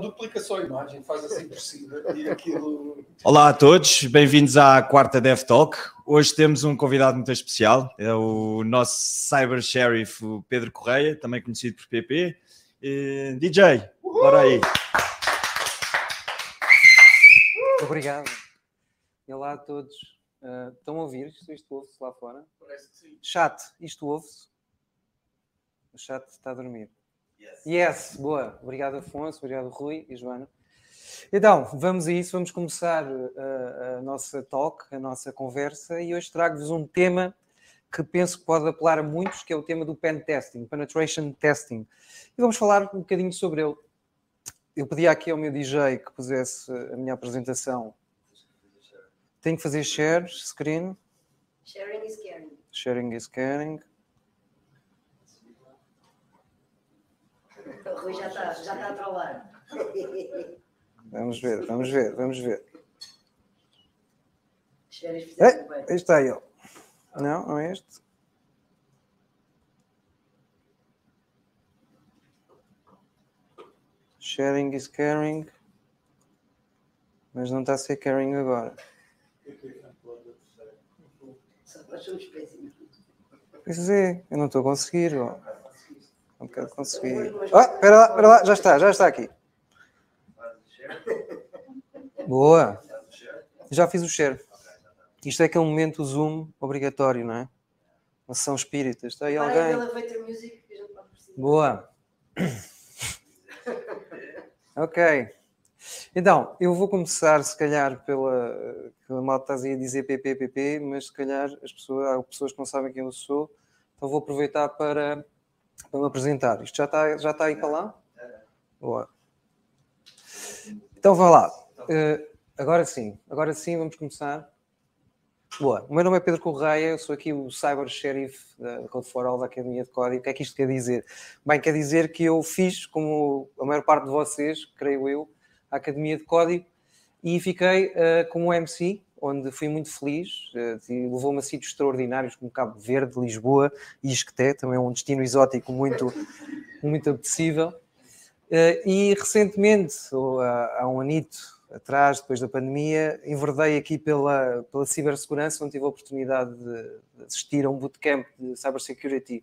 Duplica só a imagem, faz assim por cima e aquilo. Olá a todos, bem-vindos à quarta Dev Talk. Hoje temos um convidado muito especial, é o nosso Cyber Sheriff Pedro Correia, também conhecido por PP. E DJ, Uhul! bora aí. Obrigado. olá a todos. Uh, estão a ouvir? Isto, isto ouve-se lá fora? Parece que sim. Chat, isto ouve-se? O chat está a dormir. Yes. yes, boa. Obrigado, Afonso. Obrigado, Rui e Joana. Então, vamos a isso. Vamos começar a, uh, a nossa talk, a nossa conversa. E hoje trago-vos um tema que penso que pode apelar a muitos, que é o tema do pen testing, penetration testing. E vamos falar um bocadinho sobre ele. Eu pedi aqui ao meu DJ que pusesse a minha apresentação. Tenho que fazer share, screen. Sharing is caring. Sharing is caring. O então, Rui já está, já está a trollar. Vamos ver, vamos ver, vamos ver. É, este é ele. Não, não é este? Sharing is caring. Mas não está a ser caring agora. Pois é, eu não estou a conseguir. Ó. Não quero conseguir. Ah, pera lá, pera lá, já está, já está aqui. Boa. Já fiz o share. Isto é que é um momento Zoom obrigatório, não é? Uma sessão espírita. Está aí alguém? Boa. ok. Então, eu vou começar, se calhar, pela que a malta está a dizer PPPP, mas se calhar as pessoas, há pessoas que não sabem quem eu sou, então vou aproveitar para para me apresentar. Isto já está, já está aí para lá? Boa. Então vá lá. Uh, agora sim, agora sim vamos começar. Boa, o meu nome é Pedro Correia, eu sou aqui o Cyber Sheriff da Code for All da Academia de Código. O que é que isto quer dizer? Bem, quer dizer que eu fiz, como a maior parte de vocês, creio eu, a Academia de Código e fiquei uh, como MC, onde fui muito feliz eh, e levou-me a sítios extraordinários como Cabo Verde, Lisboa e Isqueté, também é um destino exótico muito, muito apetecível. Eh, e recentemente, há um anito atrás, depois da pandemia, enverdei aqui pela, pela cibersegurança, onde tive a oportunidade de assistir a um bootcamp de cybersecurity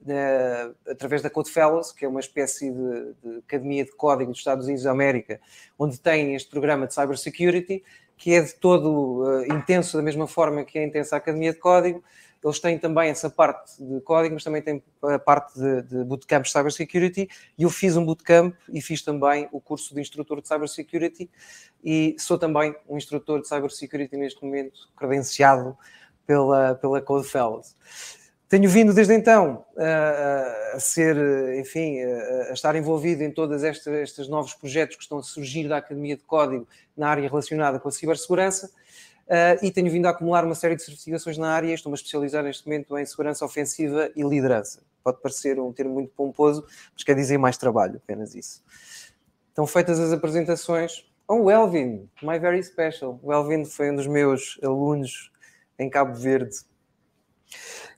na, através da Codefellows, que é uma espécie de, de academia de código dos Estados Unidos da América, onde tem este programa de cybersecurity que é de todo uh, intenso, da mesma forma que é intensa a Academia de Código. Eles têm também essa parte de código, mas também têm a parte de, de bootcamp de cybersecurity. E eu fiz um bootcamp e fiz também o curso de instrutor de cybersecurity. E sou também um instrutor de cybersecurity neste momento, credenciado pela, pela Codefeld. Tenho vindo desde então a, a ser, enfim, a, a estar envolvido em todas estas, estes novos projetos que estão a surgir da Academia de Código na área relacionada com a cibersegurança eh, e tenho vindo a acumular uma série de certificações na área. Estou-me a especializar neste momento em segurança ofensiva e liderança. Pode parecer um termo muito pomposo, mas quer dizer mais trabalho, apenas isso. Estão feitas as apresentações. Oh, o Elvin, my very special. O Elvin foi um dos meus alunos em Cabo Verde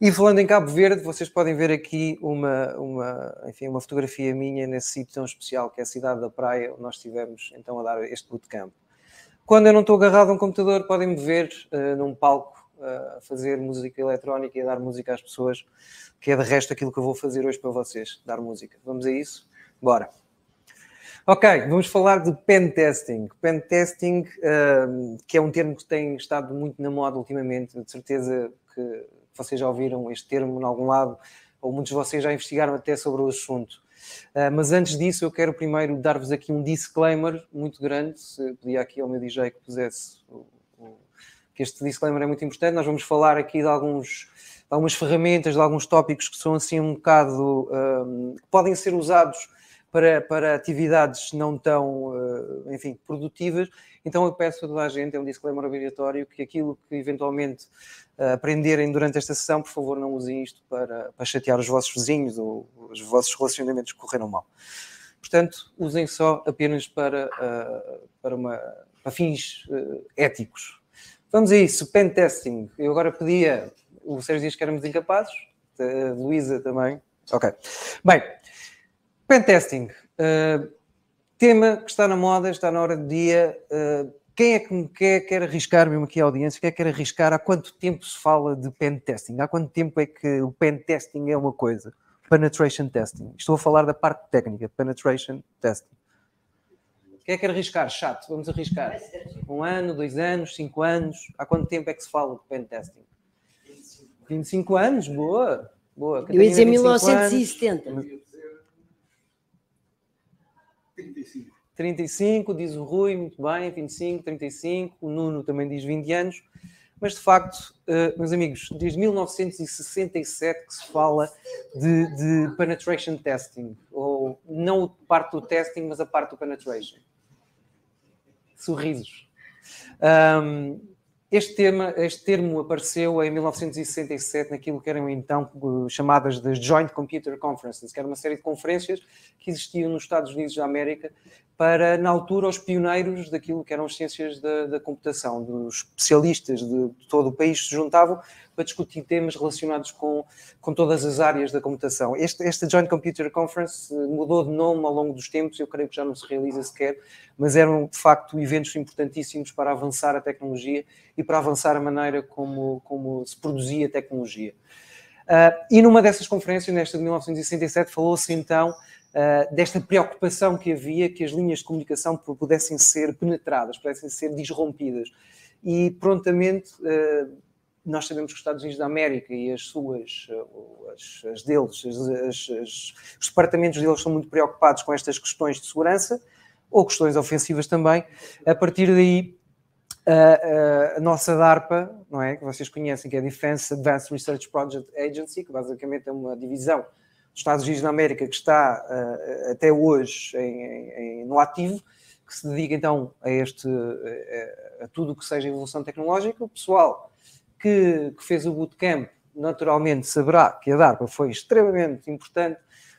e falando em Cabo Verde, vocês podem ver aqui uma, uma, enfim, uma fotografia minha nesse sítio tão especial que é a cidade da praia, onde nós estivemos então a dar este bootcamp. Quando eu não estou agarrado a um computador, podem-me ver uh, num palco uh, a fazer música eletrónica e a dar música às pessoas, que é de resto aquilo que eu vou fazer hoje para vocês, dar música. Vamos a isso? Bora! Ok, vamos falar de pen testing. Pen testing, eh, que é um termo que tem estado muito na moda ultimamente, de certeza que vocês já ouviram este termo em algum lado, ou muitos de vocês já investigaram até sobre o assunto. Uh, mas antes disso, eu quero primeiro dar-vos aqui um disclaimer muito grande. Se pedia aqui ao meu DJ que pusesse o, o, que este disclaimer é muito importante. Nós vamos falar aqui de, alguns, de algumas ferramentas, de alguns tópicos que são assim um bocado. Um, ah, que podem ser usados para, para atividades não tão, ah, enfim, produtivas então eu peço a toda a gente, é um disclaimer obrigatório, que aquilo que eventualmente eh, aprenderem durante esta sessão, por favor, não usem isto para, para chatear os vossos vizinhos ou os vossos relacionamentos que correram mal. Portanto, usem só apenas para, eh, para, uma, para fins eh, éticos. Vamos a isso, pen testing. Eu agora pedia, o Sérgio diz que éramos incapazes, a Luísa também. Ok. Bem, pen testing. Uh, Tema que está na moda, está na hora do dia. Uh, quem é que me quer, quer arriscar, mesmo aqui a audiência, quem é que quer arriscar há quanto tempo se fala de pen testing? Há quanto tempo é que o pen testing é uma coisa? Penetration testing. Estou a falar da parte técnica, penetration testing. Quem é que quer arriscar? Chato, vamos arriscar. Um ano, dois anos, cinco anos. Há quanto tempo é que se fala de pen testing? 25 anos, boa. boa. Eu ia dizer 1970. Anos. 35. 35, diz o Rui, muito bem, 25, 35, o Nuno também diz 20 anos, mas de facto, eh, meus amigos, desde 1967 que se fala de, de penetration testing, ou não a parte do testing, mas a parte do penetration. Sorrisos. Um, este, tema, este termo apareceu em 1967 naquilo que eram então chamadas das Joint Computer Conferences, que era uma série de conferências que existiam nos Estados Unidos da América para, na altura, os pioneiros daquilo que eram as ciências da, da computação, dos especialistas de, de todo o país se juntavam para discutir temas relacionados com, com todas as áreas da computação. Este, esta Joint Computer Conference eh, mudou de nome ao longo dos tempos, eu creio que já não se realiza sequer, mas eram de facto eventos importantíssimos para avançar a tecnologia e para avançar a maneira como, como se produzia tecnologia. Uh, e numa dessas conferências, nesta de 1967, falou-se então ah, desta preocupação que havia que as linhas de comunicação pudessem ser penetradas, pudessem ser disrompidas. E prontamente ah, nós sabemos que os Estados Unidos da América e as suas, ah, as, as deles, as, as, os departamentos deles são muito preocupados com estas questões de segurança ou questões ofensivas também. A partir daí, a, a, a nossa DARPA, não é? que vocês conhecem, que é a Defense Advanced Research Project Agency, que basicamente é uma divisão dos Estados Unidos da América, que está uh, até hoje em, em, no ativo, que se dedica então a, este, a, eh, a tudo o que seja evolução tecnológica. O pessoal que, que fez o bootcamp naturalmente saberá que a DARPA foi extremamente importante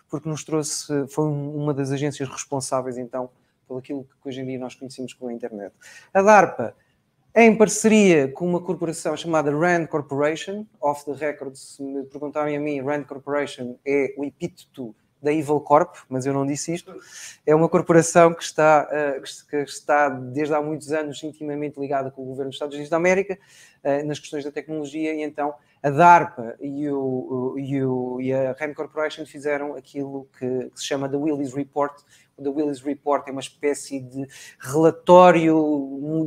porque nos trouxe, foi uma das agências responsáveis então pelo aquilo que hoje em dia nós conhecemos como a internet. A DARPA em parceria com uma corporação chamada Rand Corporation, off the record, se me perguntarem a mim, Rand Corporation é o epíteto da Evil Corp, mas eu não disse isto. É uma corporação que está, eh, que está desde há muitos anos intimamente ligada com o governo dos Estados Unidos da América eh, nas questões da tecnologia e então a DARPA e, o, e, o, e a RAND Corporation fizeram aquilo que, que se chama The Willis Report, The Willis Report é uma espécie de relatório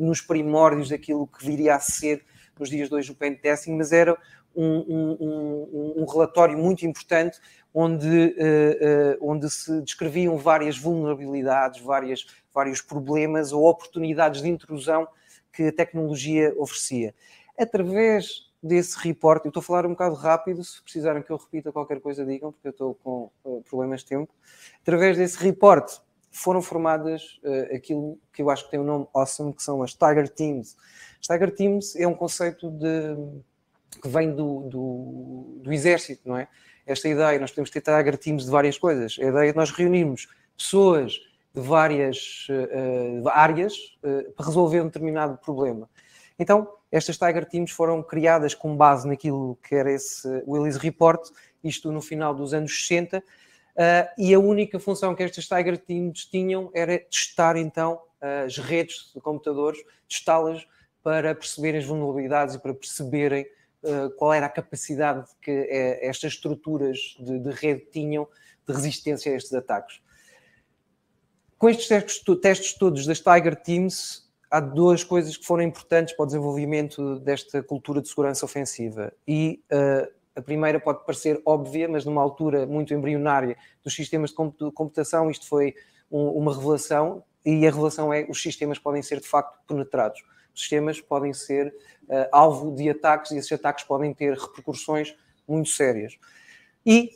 nos primórdios daquilo que viria a ser nos dias de hoje o pentesting, mas era um, um, um, um, relatório muito importante onde, uh, uh, onde se descreviam várias vulnerabilidades, várias, vários problemas ou oportunidades de intrusão que a tecnologia oferecia. Através desse reporte. Eu estou a falar um bocado rápido, se precisarem que eu repita qualquer coisa, digam, porque eu estou com uh, problemas de tempo. Através desse reporte foram formadas uh, aquilo que eu acho que tem o um nome awesome, que são as Tiger Teams. As Tiger Teams é um conceito de, que vem do, do, do exército, não é? Esta ideia, nós podemos ter Tiger Teams de várias coisas. A ideia é de nós reunirmos pessoas de várias uh, áreas para resolver um determinado problema. Então, estas Tiger Teams foram criadas com base naquilo que era esse Willis Report, isto no final dos anos 60, uh, ah, e a única função que estas Tiger Teams tinham era testar então as redes de computadores, testá-las para perceberem as vulnerabilidades e para perceberem uh, qual era a capacidade que uh, estas estruturas de, de, rede tinham de resistência a estes ataques. Com estes testes todos das Tiger Teams, há duas coisas que foram importantes para o desenvolvimento desta cultura de segurança ofensiva. E uh, a primeira pode parecer óbvia, mas numa altura muito embrionária dos sistemas de computação, isto foi um, uma revelação. E a revelação é os sistemas podem ser de facto penetrados. Os sistemas podem ser uh, alvo de ataques e esses ataques podem ter repercussões muito sérias. E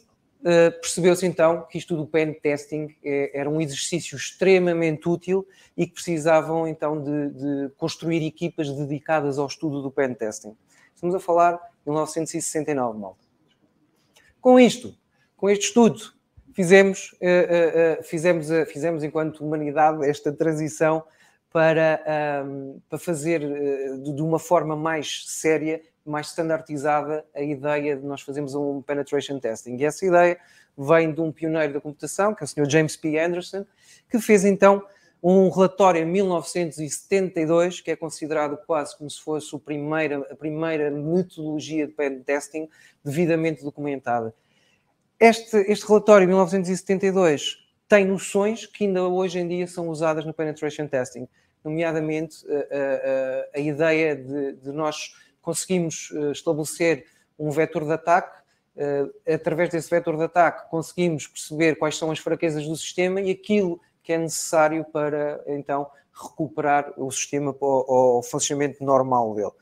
eh, percebeu-se então que isto do pen testing eh, era um exercício extremamente útil e que precisavam então de, de, construir equipas dedicadas ao estudo do pen testing. Estamos a falar de 1969, malta. Com isto, com este estudo, fizemos, uh, uh, fizemos, fizemos enquanto humanidade esta transição para, ehm, para fazer de, de uma forma mais séria mais standardizada a ideia de nós fazermos um penetration testing. E essa ideia vem de um pioneiro da computação, que é o Sr. James P. Anderson, que fez então um relatório em 1972, que é considerado quase como se fosse o primeira, a primeira metodologia de pen testing devidamente documentada. Este, este relatório, 1972, tem noções que ainda hoje em dia são usadas no penetration testing, nomeadamente a, eh, a, eh, eh, a ideia de, de nós conseguimos eh, estabelecer um vetor de ataque. Eh, através desse vetor de ataque, conseguimos perceber quais são as fraquezas do sistema e aquilo que é necessário para então recuperar o sistema ao, ao funcionamento normal dele.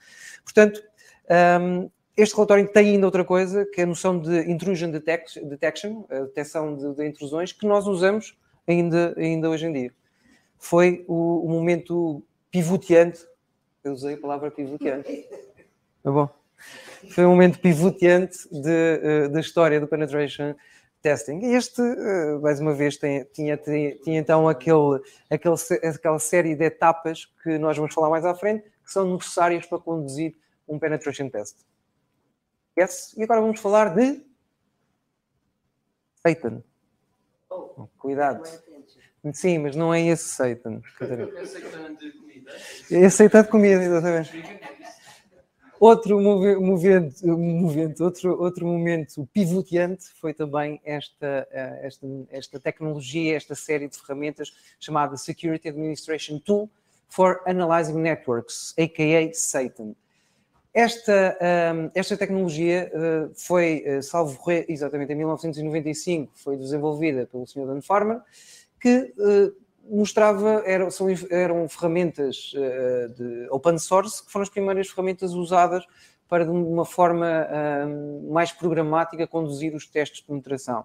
Portanto, ehm, este relatório tem ainda outra coisa, que é a noção de intrusion detection, a detecção de, de intrusões, que nós usamos ainda, ainda hoje em dia. Foi o, o momento pivoteante, eu usei a palavra pivoteante, Foi tá bom. Foi um momento pivoteante de, eh, da história do penetration testing. E este, eh, mais uma vez, tem, tinha, tinha, tinha, então aquele, aquele, aquela série de etapas que nós vamos falar mais à frente, que são necessárias para conduzir um penetration test. Yes. E agora vamos falar de Satan. Oh, Cuidado. É Sim, mas não é esse Satan. Catarina. É Satan de comida. É Satan de comida, exatamente. Outro movimento, movimento outro, outro momento pivoteante foi também esta, eh, esta, esta tecnologia, esta série de ferramentas chamada Security Administration Tool for Analyzing Networks, a.k.a. Satan. Esta, ehm, esta tecnologia eh, foi, eh, salvo exatamente em 1995, foi desenvolvida pelo Sr. Dan Farmer, que mostrava, eram, são, eram ferramentas uh, de open source que foram as primeiras ferramentas usadas para, de uma forma uh, mais programática, conduzir os testes de penetração.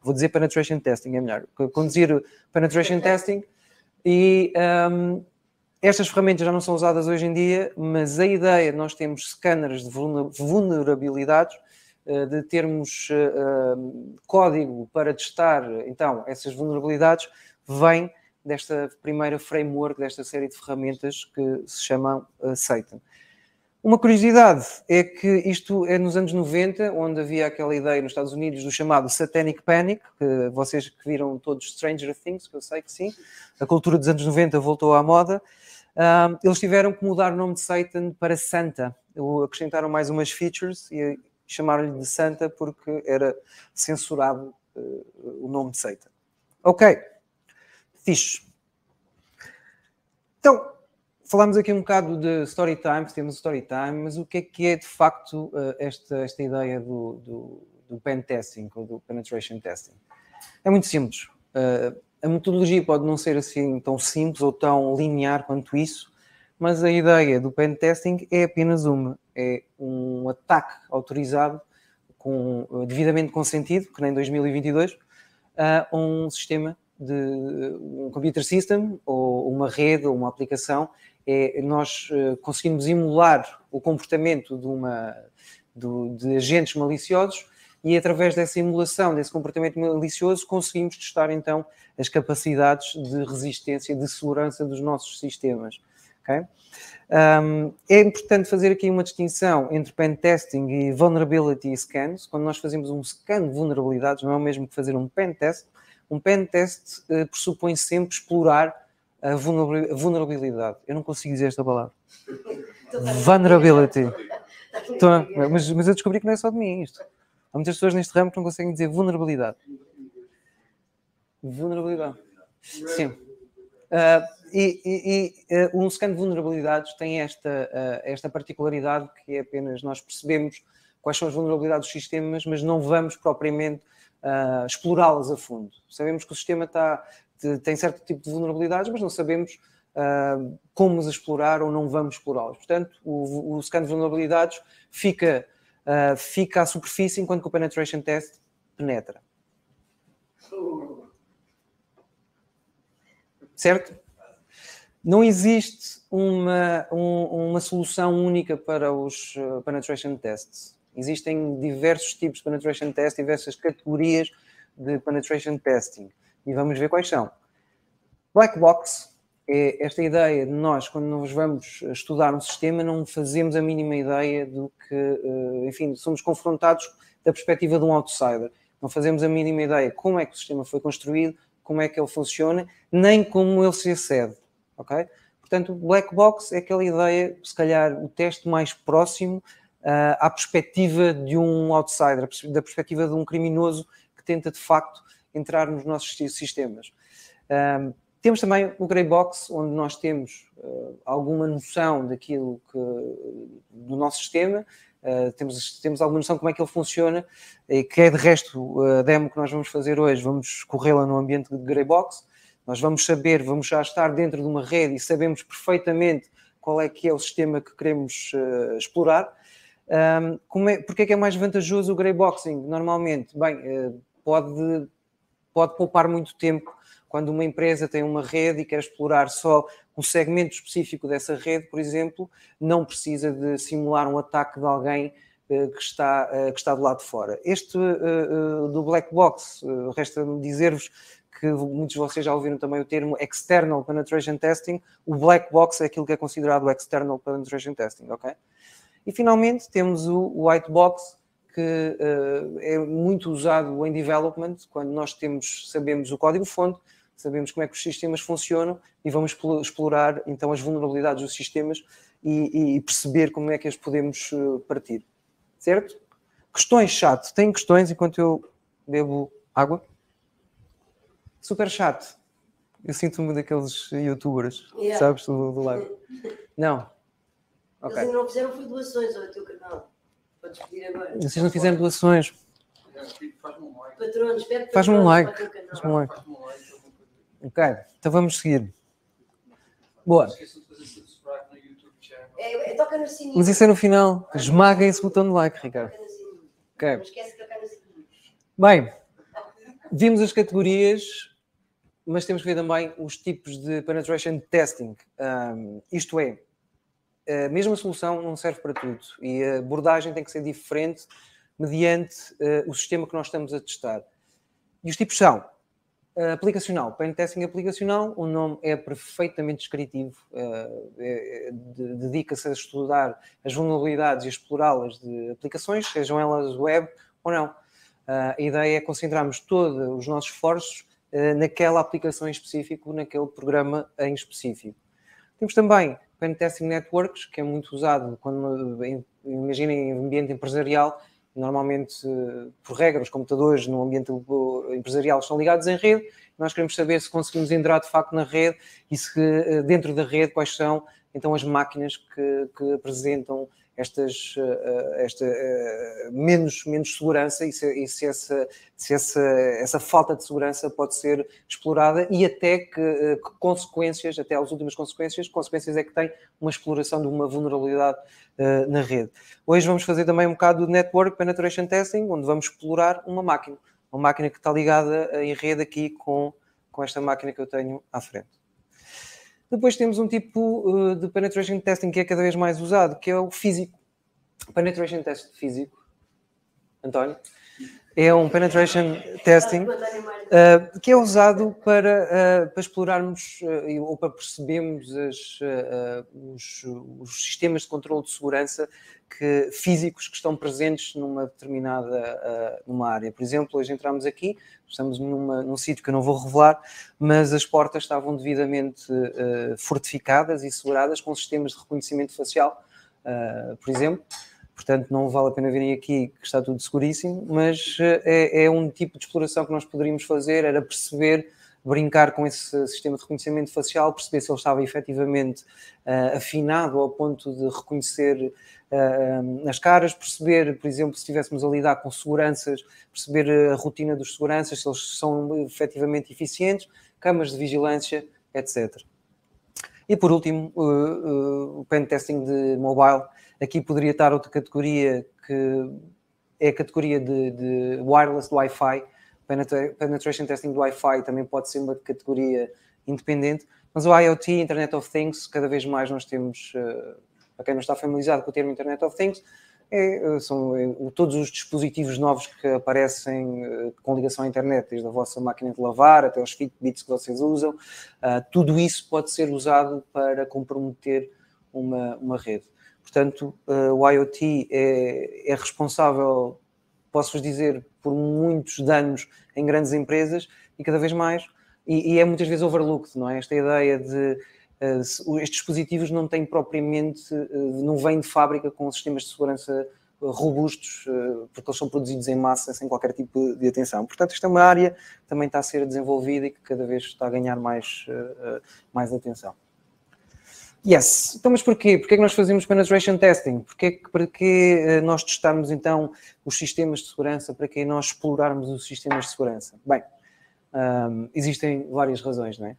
Vou dizer penetration testing, é melhor. Conduzir penetration testing e um, estas ferramentas já não são usadas hoje em dia, mas a ideia de nós termos scanners de vulnerabilidades eh, de termos uh, código para testar então essas vulnerabilidades vem desta primeira framework, desta série de ferramentas que se chamam eh, Satan. Uma curiosidade é que isto é nos anos 90, onde havia aquela ideia nos Estados Unidos do chamado Satanic Panic, que vocês que viram todos Stranger Things, que eu sei que sim, a cultura dos anos 90 voltou à moda, um, eles tiveram que mudar o nome de Satan para Santa. Acrescentaram mais umas features e eh, chamaram-lhe de Santa porque era censurado uh, o nome de Satan. Ok fixe. Então, falámos aqui um bocado de story time, temos story time, mas o que é que é de facto eh, esta, esta ideia do, do, do pen testing ou do penetration testing? É muito simples. Eh, a metodologia pode não ser assim tão simples ou tão linear quanto isso, mas a ideia do pen testing é apenas uma: é um ataque autorizado, com, eh, devidamente consentido, que nem em 2022, a um sistema de um computer system ou uma rede ou uma aplicação é nós eh, conseguimos emular o comportamento de, uma, de, de agentes maliciosos e através dessa emulação, desse comportamento malicioso, conseguimos testar então as capacidades de resistência, de segurança dos nossos sistemas. Okay? Um, é importante fazer aqui uma distinção entre pen testing e vulnerability scans. Quando nós fazemos um scan de vulnerabilidades, não é o mesmo que fazer um pen test um pen test uh, pressupõe sempre explorar a vulnerabilidade. Eu não consigo dizer esta palavra. Então tá Vulnerability. Tá tá mas, mas eu descobri que não é só de mim isto. Há muitas pessoas neste ramo que não conseguem dizer vulnerabilidade. Vulnerabilidade. Sim. Uh, e, e uh, um scan de vulnerabilidades tem esta, uh, esta particularidade que é apenas nós percebemos quais são as vulnerabilidades dos sistemas, mas não vamos propriamente uh, explorá-las a fundo. Sabemos que o sistema está, tem certo tipo de vulnerabilidades, mas não sabemos uh, como as explorar ou não vamos explorá-las. Portanto, o, o scan de vulnerabilidades fica, uh, fica à superfície enquanto que o penetration test penetra. Certo? Não existe uma, um, uma solução única para os penetration tests Existem diversos tipos de penetration test, diversas categorias de penetration testing. E vamos ver quais são. Black box é esta ideia de nós, quando nós vamos estudar um sistema, não fazemos a mínima ideia do que, eh, enfim, somos confrontados da perspectiva de um outsider. Não fazemos a mínima ideia como é que o sistema foi construído, como é que ele funciona, nem como ele se acede, ok? Portanto, black box é aquela ideia, se calhar, o teste mais próximo uh, à perspectiva de um outsider, da perspectiva de um criminoso que tenta de facto entrar nos nossos sistemas. Uh, temos também o Grey Box, onde nós temos uh, alguma noção daquilo que, do nosso sistema, uh, temos, temos alguma noção de como é que ele funciona, e que é de resto a demo que nós vamos fazer hoje, vamos corrê-la no ambiente de Grey Box, nós vamos saber, vamos já estar dentro de uma rede e sabemos perfeitamente qual é que é o sistema que queremos uh, explorar, um, é, porque é que é mais vantajoso o grey boxing normalmente? Bem, eh, pode, pode poupar muito tempo quando uma empresa tem uma rede e quer explorar só um segmento específico dessa rede, por exemplo, não precisa de simular um ataque de alguém eh, que está, eh, que está do lado de fora. Este do black box, resta-me dizer-vos que muitos de vocês já ouviram também o termo external penetration testing, o black box é aquilo que é considerado external penetration testing, ok? E finalmente temos o white box, que uh, é muito usado em development, quando nós temos, sabemos o código-fonte, sabemos como é que os sistemas funcionam e vamos explorar então as vulnerabilidades dos sistemas e, e perceber como é que as podemos eh, partir. Certo? Questões, chat. Tem questões enquanto eu bebo água? Super chat. Eu sinto-me daqueles youtubers, yeah. sabes, do, do lado. Não, vocês Eles não fizeram foi doações ao é teu canal. Podes pedir agora. Vocês não fizeram doações. Faz-me um like. Faz-me um like. Faz-me um like. Ok, então vamos seguir. Boa. É, é, toca no sininho. Mas isso é no final. Esmaguem esse botão de like, Ricardo. Ok. esquece de tocar no sininho. Bem, vimos as categorias, mas temos que ver também os tipos de penetration testing. Um, isto é, a mesma solução não serve para tudo e a abordagem tem que ser diferente mediante uh, o sistema que nós estamos a testar. E os tipos são uh, aplicacional, pen testing aplicacional, o nome é perfeitamente descritivo, uh, é, de, dedica-se a estudar as vulnerabilidades e explorá-las de aplicações, sejam elas web ou não. a ideia é concentrarmos todos os nossos esforços naquela aplicação em específico, naquele programa em específico. Temos também testing networks, que é muito usado quando imaginem em ambiente empresarial, normalmente por regra os computadores no ambiente empresarial estão ligados em rede, nós queremos saber se conseguimos entrar de facto na rede e se eh, dentro da rede quais são então as máquinas que, que apresentam estas, eh, eh, esta, eh, menos, menos segurança e, se, e se, essa, se essa, essa falta de segurança pode ser explorada e até que, que consequências, até as últimas consequências, consequências é que tem uma exploração de uma vulnerabilidade uh, na rede. Hoje vamos fazer também um bocado de Network Penetration Testing, onde vamos explorar uma máquina, uma máquina que está ligada em rede aqui com, com esta máquina que eu tenho à frente. Depois temos um tipo eh, de penetration testing que é cada vez mais usado, que é o físico. Penetration test físico. António? é um penetration testing uh, que é usado para, uh, para explorarmos uh, ou para percebermos as, os, os, sistemas de controle de segurança que, físicos que estão presentes numa determinada numa área. Por exemplo, hoje entramos aqui, estamos numa, num sítio que eu não vou revelar, mas as portas estavam devidamente fortificadas e seguradas com sistemas de reconhecimento facial, por exemplo. Portanto, não vale a pena virem aqui, que está tudo seguríssimo, mas eh, é, é um tipo de exploração que nós poderíamos fazer, era perceber brincar com esse sistema de reconhecimento facial, perceber se ele estava efetivamente uh, afinado ao ponto de reconhecer uh, as caras, perceber, por exemplo, se estivéssemos a lidar com seguranças, perceber a rotina dos seguranças, se eles são efetivamente eficientes, câmaras de vigilância, etc. E por último, uh, uh, o de mobile. Aqui poderia estar outra categoria que é a categoria de, de wireless Wi-Fi. Penetration testing do Wi-Fi também pode ser uma categoria independente. Mas o IoT, Internet of Things, cada vez mais nós temos, uh, para quem não está familiarizado com o termo Internet of Things, é, eh, são é, todos os dispositivos novos que aparecem é, com ligação à internet, desde a vossa máquina de lavar até os Fitbits que vocês usam, ah, tudo isso pode ser usado para comprometer uma, uma rede. Portanto, o IoT é, é responsável, posso-vos dizer, por muitos danos em grandes empresas e cada vez mais, e, e é muitas vezes overlooked, não é? Esta ideia de eh, estes dispositivos não têm propriamente, eh, não vêm de fábrica com sistemas de segurança eh, robustos, porque eles são produzidos em massa, sem qualquer tipo de atenção. Portanto, isto é uma área que também está a ser desenvolvida e que cada vez está a ganhar mais, mais atenção. Yes. Então, mas porquê? Porquê é que nós fazemos penetration testing? Porquê, é porquê nós testamos, então, os sistemas de segurança? Para que nós explorarmos os sistemas de segurança? Bem, um, ehm, existem várias razões, não é?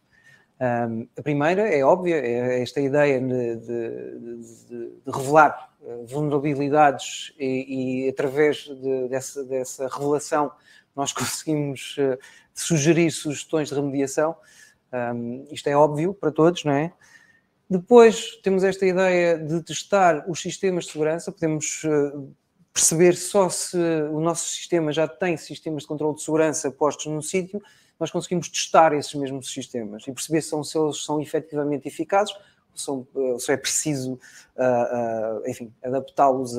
Um, a primeira é óbvia, é esta ideia de, de, de, de revelar eh, vulnerabilidades e, e através dessa, dessa, revelação nós conseguimos uh, sugerir sugestões de remediação. Um, isto é óbvio para todos, não é? Depois temos esta ideia de testar os sistemas de segurança, podemos eh, perceber só se o nosso sistema já tem sistemas de controle de segurança postos no sítio nós conseguimos testar esses mesmos sistemas e perceber se, são, se eles são efetivamente eficazes ou eh, se é preciso, uh, uh, enfim, adaptá-los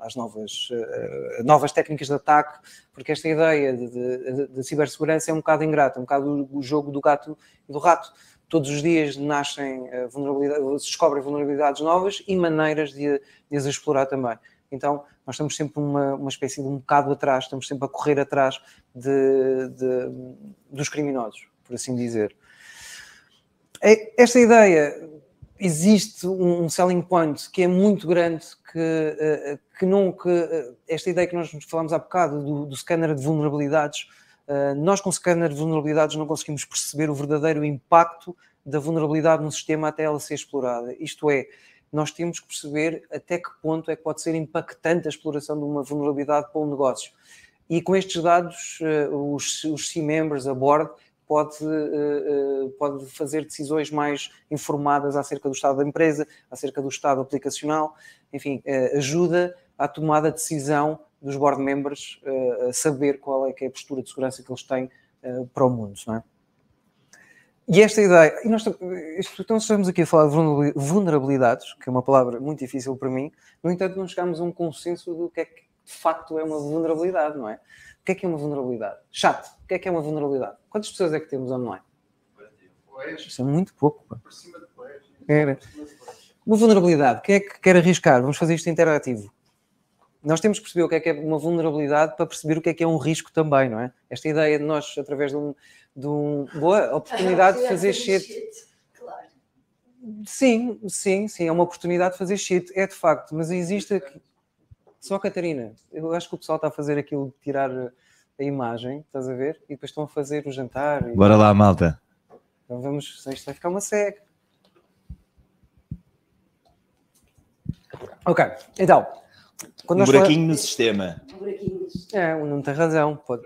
às novas, uh, novas técnicas de ataque, porque esta ideia de, de, de, cibersegurança é um bocado ingrata, é um bocado o jogo do gato e do rato. Todos os dias nascem vulnerabilidades, se descobrem vulnerabilidades novas e maneiras de, de as explorar também. Então, nós estamos sempre uma, uma espécie de um bocado atrás, estamos sempre a correr atrás de, de, dos criminosos, por assim dizer. É, esta ideia existe um selling point que é muito grande, que, eh, que não que eh, esta ideia que nós falámos há bocado do, do scanner de vulnerabilidades, eh, nós com o scanner de vulnerabilidades não conseguimos perceber o verdadeiro impacto da vulnerabilidade no sistema até ela ser explorada. Isto é, nós temos que perceber até que ponto é que pode ser impactante a exploração de uma vulnerabilidade para um negócio. E com estes dados, eh, os, os C-members, a board, pode, eh, eh, pode fazer decisões mais informadas acerca do estado da empresa, acerca do estado aplicacional, enfim, ajuda à tomada de decisão dos board members a saber qual é que é a postura de segurança que eles têm para o mundo, não é? E esta ideia, e nós eh, então estamos aqui a falar de vulnerabilidades, que é uma palavra muito difícil para mim, no entanto não chegámos a um consenso do que é que de facto é uma vulnerabilidade, não é? O que é que é uma vulnerabilidade? Chato, o que é que é uma vulnerabilidade? Quantas pessoas é que temos online? Isso é muito pouco. Pá. Era. Uma vulnerabilidade, quem é que quer arriscar? Vamos fazer isto interativo nós temos que perceber o que é que é uma vulnerabilidade para perceber o que é que é um risco também, não é? Esta ideia de nós, através de, um, de uma boa oportunidade de fazer shit. Claro. Sim, sim, sim, é uma oportunidade de fazer shit, é de facto, mas existe aqui... Só Catarina, eu acho que o pessoal está a fazer aquilo de tirar a imagem, estás a ver? E depois estão a fazer o jantar. E... Bora lá, malta. Então vamos, isto vai ficar uma seca. Ok, então, quando um buraquinho falamos... no sistema. Um buraquinho É, não tem razão. Pode.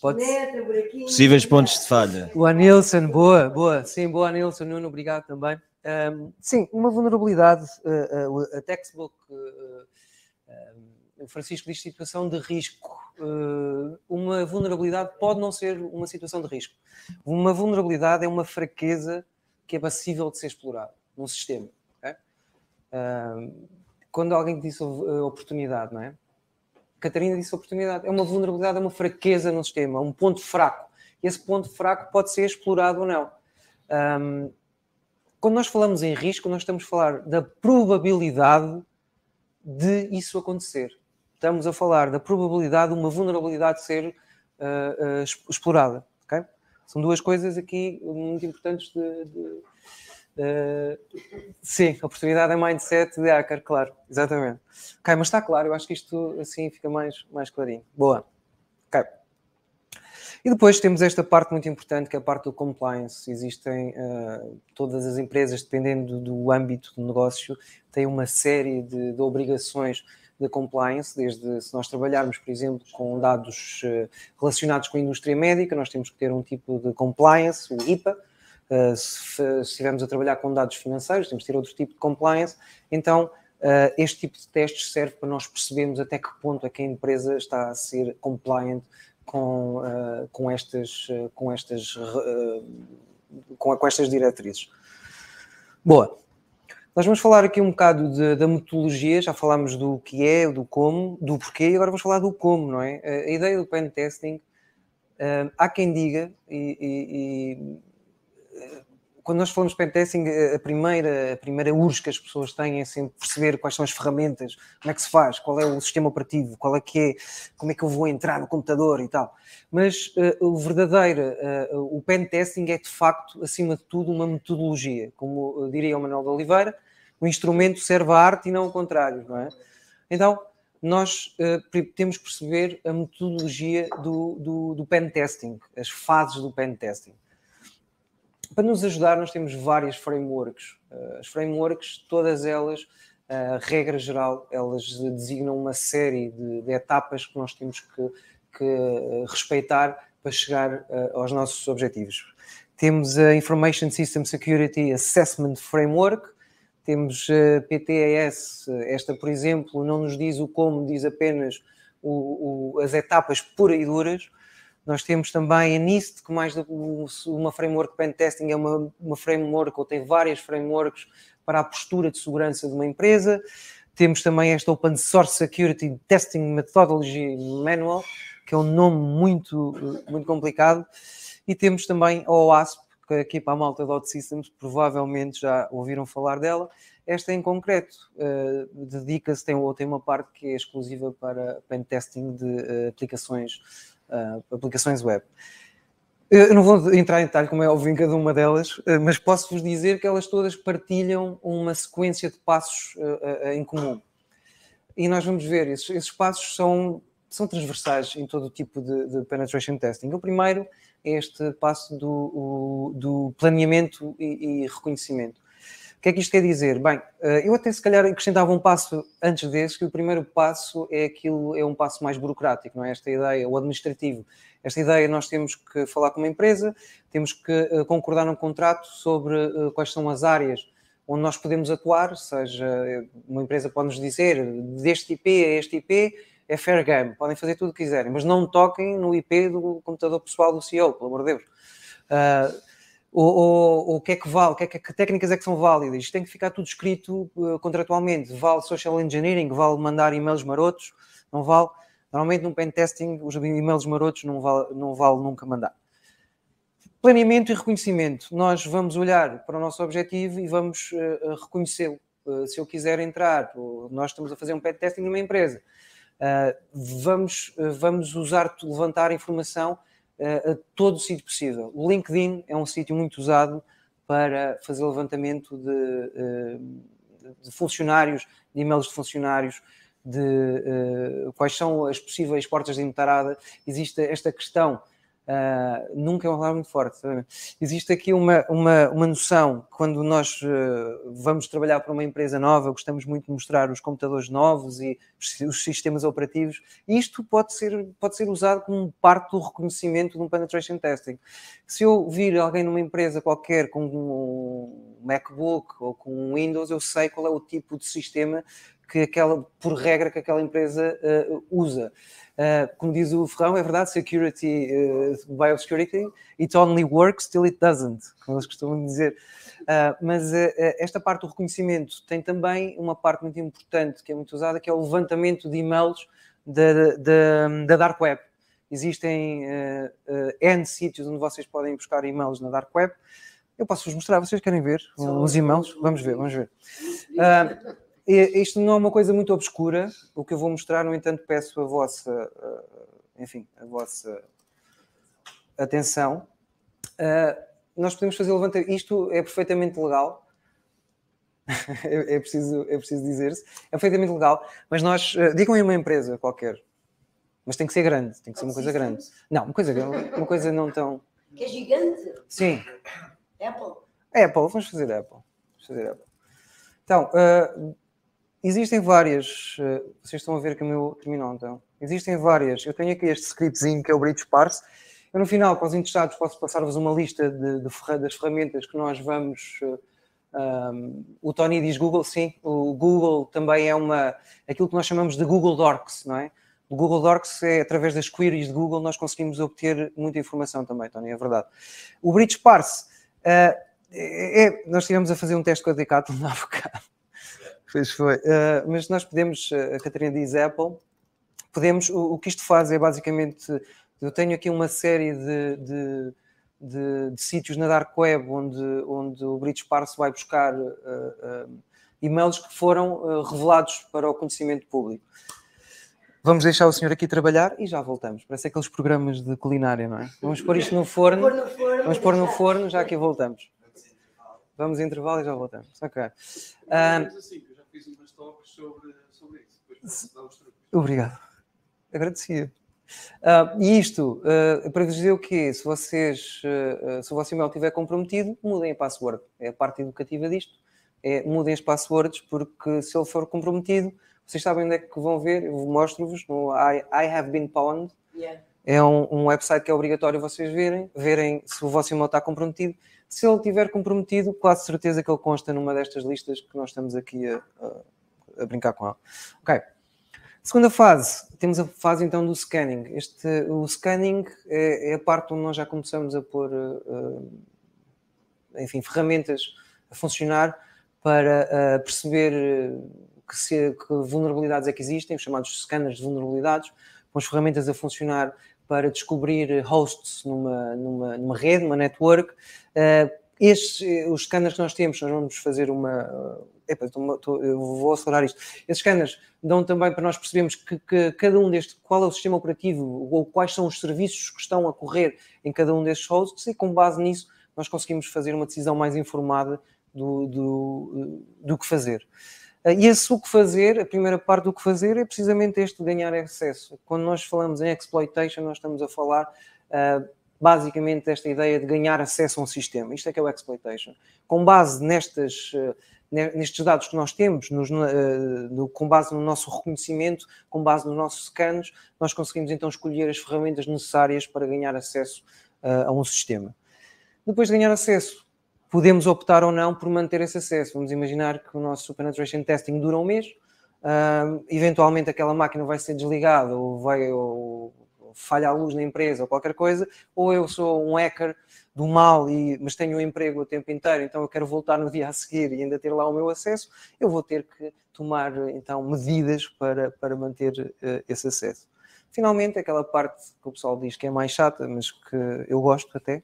Pode... Possíveis pontos de falha. O Anilson, boa, boa. Sim, boa Anilson, Nuno, obrigado também. Um, sim, uma vulnerabilidade. Uh, uh, a textbook. Eh, o Francisco diz situação de risco. uma vulnerabilidade pode não ser uma situação de risco. Uma vulnerabilidade é uma fraqueza que é passível de ser explorada num sistema. Okay? quando alguém disse eh, oportunidade, não é? Catarina disse oportunidade. É uma vulnerabilidade, é uma fraqueza no sistema, é um ponto fraco. E esse ponto fraco pode ser explorado ou não. Um, quando nós falamos em risco, nós estamos a falar da probabilidade de isso acontecer. Estamos a falar da probabilidade de uma vulnerabilidade ser uh, uh, explorada. Okay? São duas coisas aqui muito importantes de, de eh, sim, oportunidade é mindset de hacker, claro, exatamente. Ok, mas está claro, eu acho que isto assim fica mais, mais clarinho. Boa. Ok. E depois temos esta parte muito importante, que é a parte do compliance. Existem uh, todas as empresas, dependendo do âmbito do negócio, têm uma série de, de obrigações de compliance, desde se nós trabalharmos, por exemplo, com dados eh, relacionados com a indústria médica, nós temos que ter um tipo de compliance, o IPA, eh, se, estivermos a trabalhar com dados financeiros, temos de ter outro tipo de compliance. Então, Uh, este tipo de testes serve para nós percebermos até que ponto é que a empresa está a ser compliant com, uh, com estas, uh, com, estas com, com, estas diretrizes. Boa. Nós vamos falar aqui um bocado de, da metodologia, já falámos do que é, do como, do porquê, e agora vamos falar do como, não é? A ideia do pen testing, há quem diga, e, e quando nós falamos de pentesting, eh, a primeira, a primeira urge que as pessoas têm é sempre perceber quais são as ferramentas, como é que se faz, qual é o sistema operativo, qual é que é, como é que eu vou entrar no computador e tal. Mas uh, o verdadeiro, uh, o pentesting é de facto, acima de tudo, uma metodologia. Como diria o Manuel de Oliveira, o instrumento serve à arte e não ao contrário, não é? Então, nós uh, temos que perceber a metodologia do, do, do pentesting, as fases do pentesting. testing para nos ajudar, nós temos várias frameworks. Eh, as frameworks, todas elas, a eh, regra geral, elas designam uma série de, de etapas que nós temos que, que eh, respeitar para chegar aos nossos objetivos. Temos a Information System Security Assessment Framework, temos a PTAS, esta, por exemplo, não nos diz o como, diz apenas o, o, as etapas pura e duras, nós temos também a NIST, que mais do que uma framework pen testing é uma, uma framework ou tem vários frameworks para a postura de segurança de uma empresa. Temos também esta Open Source Security Testing Methodology Manual, que é um nome muito, muito complicado. E temos também a OASP, que aqui para a malta da OutSystems provavelmente já ouviram falar dela. Esta em concreto uh, dedica-se, tem, tem uma parte que é exclusiva para pen testing de uh, aplicações uh, aplicações web. Eu não vou entrar em detalhe, como é óbvio, em cada uma delas, ah, mas posso-vos dizer que elas todas partilham uma sequência de passos ah, em comum. E nós vamos ver, esses, esses passos são, são transversais em todo o tipo de, de, penetration testing. O primeiro é este passo do, o, do planeamento e, e reconhecimento. O que é que isto quer dizer? Bem, eh, eu até se calhar acrescentava um passo antes desse, que o primeiro passo é aquilo, é um passo mais burocrático, não é? Esta ideia, o administrativo. Esta ideia nós temos que falar com uma empresa, temos que eh, concordar num contrato sobre eh, quais são as áreas onde nós podemos atuar, seja, uma empresa pode nos dizer deste IP a este IP é fair game, podem fazer tudo o que quiserem, mas não toquem no IP do computador pessoal do CEO, pelo amor de Deus. Uh, ou, o que é que vale, que, é que, que, técnicas é que são válidas. Isto tem que ficar tudo escrito eh, contratualmente. Vale social engineering, vale mandar e-mails marotos, não vale. Normalmente num pen testing os e-mails marotos não vale, não vale nunca mandar. Planeamento e reconhecimento. Nós vamos olhar para o nosso objetivo e vamos uh, reconhecê-lo. Uh, se eu quiser entrar, nós estamos a fazer um pen testing numa empresa. vamos, vamos usar, levantar informação a todo o sítio possível. O LinkedIn é um sítio muito usado para fazer levantamento de, eh, de funcionários, de e-mails de funcionários, de eh, quais são as possíveis portas de entrada. Existe esta questão Uh, nunca é uma palavra muito forte. Existe aqui uma, uma, uma noção, quando nós uh, vamos trabalhar para uma empresa nova, gostamos muito de mostrar os computadores novos e os, os, sistemas operativos, isto pode ser, pode ser usado como parte do reconhecimento de um penetration testing. Se eu vir alguém numa empresa qualquer com um MacBook ou com um Windows, eu sei qual é o tipo de sistema que aquela, por regra, que aquela empresa uh, usa. Eh, como diz o Ferrão, é verdade, security uh, it only works till it doesn't, como eles costumam dizer. Uh, mas esta parte do reconhecimento tem também uma parte muito importante que é muito usada, que é o levantamento de e-mails da, da, da Dark Web. Existem N sítios onde vocês podem buscar e-mails na Dark Web. Eu posso vos mostrar, vocês querem ver uns e-mails? Vamos ver, vamos ver. Isto não é uma coisa muito obscura, o que eu vou mostrar, no entanto, peço a vossa, eh, enfim, a vossa atenção. Eh, nós podemos fazer levantar, isto é perfeitamente legal, é, é, preciso, é preciso dizer-se, é perfeitamente legal, mas nós, eh, digam aí uma empresa qualquer, mas tem que ser grande, tem que ser uma coisa grande. Não, uma coisa grande, uma coisa não tão... Que é gigante? Sim. Apple? Apple, vamos fazer Apple, vamos fazer Apple. Então, uh, existem várias. Eh, vocês estão a ver que o meu terminou, então. Existem várias. Eu tenho aqui este scriptzinho que é o Bridge Parse. Eu, no final, para os interessados, posso passar-vos uma lista de, de, das ferramentas que nós vamos. Um, eh, o Tony diz Google, sim. O Google também é uma. aquilo que nós chamamos de Google Docs, não é? O Google Docs é através das queries de Google nós conseguimos obter muita informação também, Tony, é verdade. O Bridge Parse. Uh, é, nós estivemos a fazer um teste com a Decathlon há bocado. Pois foi. Uh, mas nós podemos, ah, a Catarina diz Apple, podemos, o, o, que isto faz é basicamente, eu tenho aqui uma série de, de, de, de sítios na Dark Web onde, onde o British Parse vai buscar uh, uh, e-mails que foram revelados para o conhecimento público. Vamos deixar o senhor aqui trabalhar e já voltamos. Parece aqueles programas de culinária, não é? Vamos pôr isto no forno. Pôr no forno vamos pôr no forno, já aqui voltamos. Vamos intervalo e já voltamos. Ok fiz umas toques sobre, sobre isso. Depois posso dar os truques. Obrigado. Agradecia. Uh, e isto, uh, para vos dizer o quê? Se, vocês, uh, se o vosso e-mail estiver comprometido, mudem a password. É a parte educativa disto. É, mudem as passwords, porque se ele for comprometido, vocês sabem onde é que vão ver, eu mostro-vos no I, I, Have Been Pawned. Yeah. É um, um, website que é obrigatório vocês verem, verem se o vosso e-mail está comprometido se ele tiver comprometido, quase certeza que ele consta numa destas listas que nós estamos aqui a, a, a brincar com ela. Ok. Segunda fase, temos a fase então do scanning. Este, o scanning é, é a parte onde nós já começamos a pôr, uh, enfim, ferramentas a funcionar para uh, perceber que, se, que vulnerabilidades é que existem, os chamados scanners de vulnerabilidades, com as ferramentas a funcionar para descobrir hosts numa, numa, numa rede, numa network. Uh, estes, eh, os scanners que nós temos, nós vamos fazer uma. Epa, tô, tô, eu vou acelerar isto. Esses scanners dão também para nós percebermos que, que, cada um destes, qual é o sistema operativo ou quais são os serviços que estão a correr em cada um destes hosts e com base nisso nós conseguimos fazer uma decisão mais informada do, do, eh, do que fazer. Ah, e esse o que fazer, a primeira parte do que fazer é precisamente este, ganhar acesso. Quando nós falamos em exploitation, nós estamos a falar ah, basicamente desta ideia de ganhar acesso a um sistema. Isto é que é o exploitation. Com base nestas, ah, nestes dados que nós temos, nos, com base no nosso reconhecimento, com base nos nossos scans, nós conseguimos então escolher as ferramentas necessárias para ganhar acesso a um sistema. Depois de ganhar acesso, podemos optar ou não por manter esse acesso. Vamos imaginar que o nosso penetration testing dura um mês, uh, eventualmente aquela máquina vai ser desligada ou vai ou falha a luz na empresa ou qualquer coisa, ou eu sou um hacker do mal, e, mas tenho um emprego o tempo inteiro, então eu quero voltar no dia a seguir e ainda ter lá o meu acesso, eu vou ter que tomar então medidas para, para manter uh, esse acesso. Finalmente, aquela parte que o pessoal diz que é mais chata, mas que eu gosto até,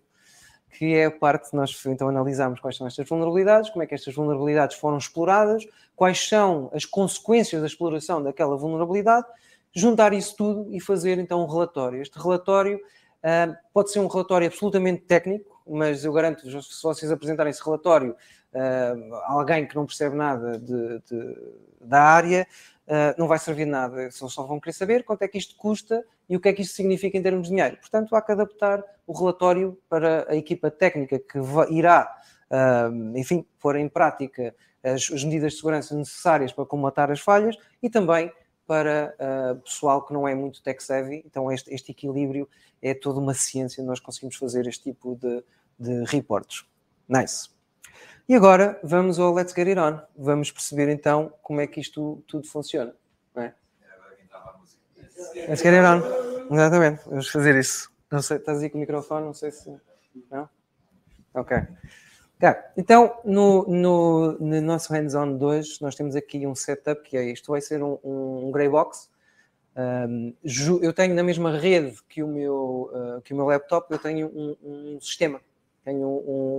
que é a parte que nós então analisamos quais são estas vulnerabilidades, como é que estas vulnerabilidades foram exploradas, quais são as consequências da exploração daquela vulnerabilidade, juntar isso tudo e fazer então um relatório. Este relatório uh, pode ser um relatório absolutamente técnico, mas eu garanto-vos, se vocês apresentarem esse relatório uh, ah, a alguém que não percebe nada de, de, da área, uh, não vai servir nada, só vão querer saber quanto é que isto custa, e o que é que isto significa em termos de dinheiro. Portanto, há que adaptar o relatório para a equipa técnica que irá, enfim, pôr em prática as, medidas de segurança necessárias para comatar as falhas e também para ah, pessoal que não é muito tech-savvy. Então, este, este, equilíbrio é toda uma ciência, nós conseguimos fazer este tipo de, de reportes. Nice. E agora vamos ao Let's Get It On. Vamos perceber então como é que isto tudo funciona. Eles querem não. Exatamente, vamos fazer isso. Não sei, estás aí com o microfone, não sei se. Não? Ok. Tá. Então, no, no, no nosso hands-on 2, nós temos aqui um setup que é isto. Vai ser um, um, um grey box. Um, eu tenho na mesma rede que o meu, uh, que o meu laptop, eu tenho um, um sistema. Tenho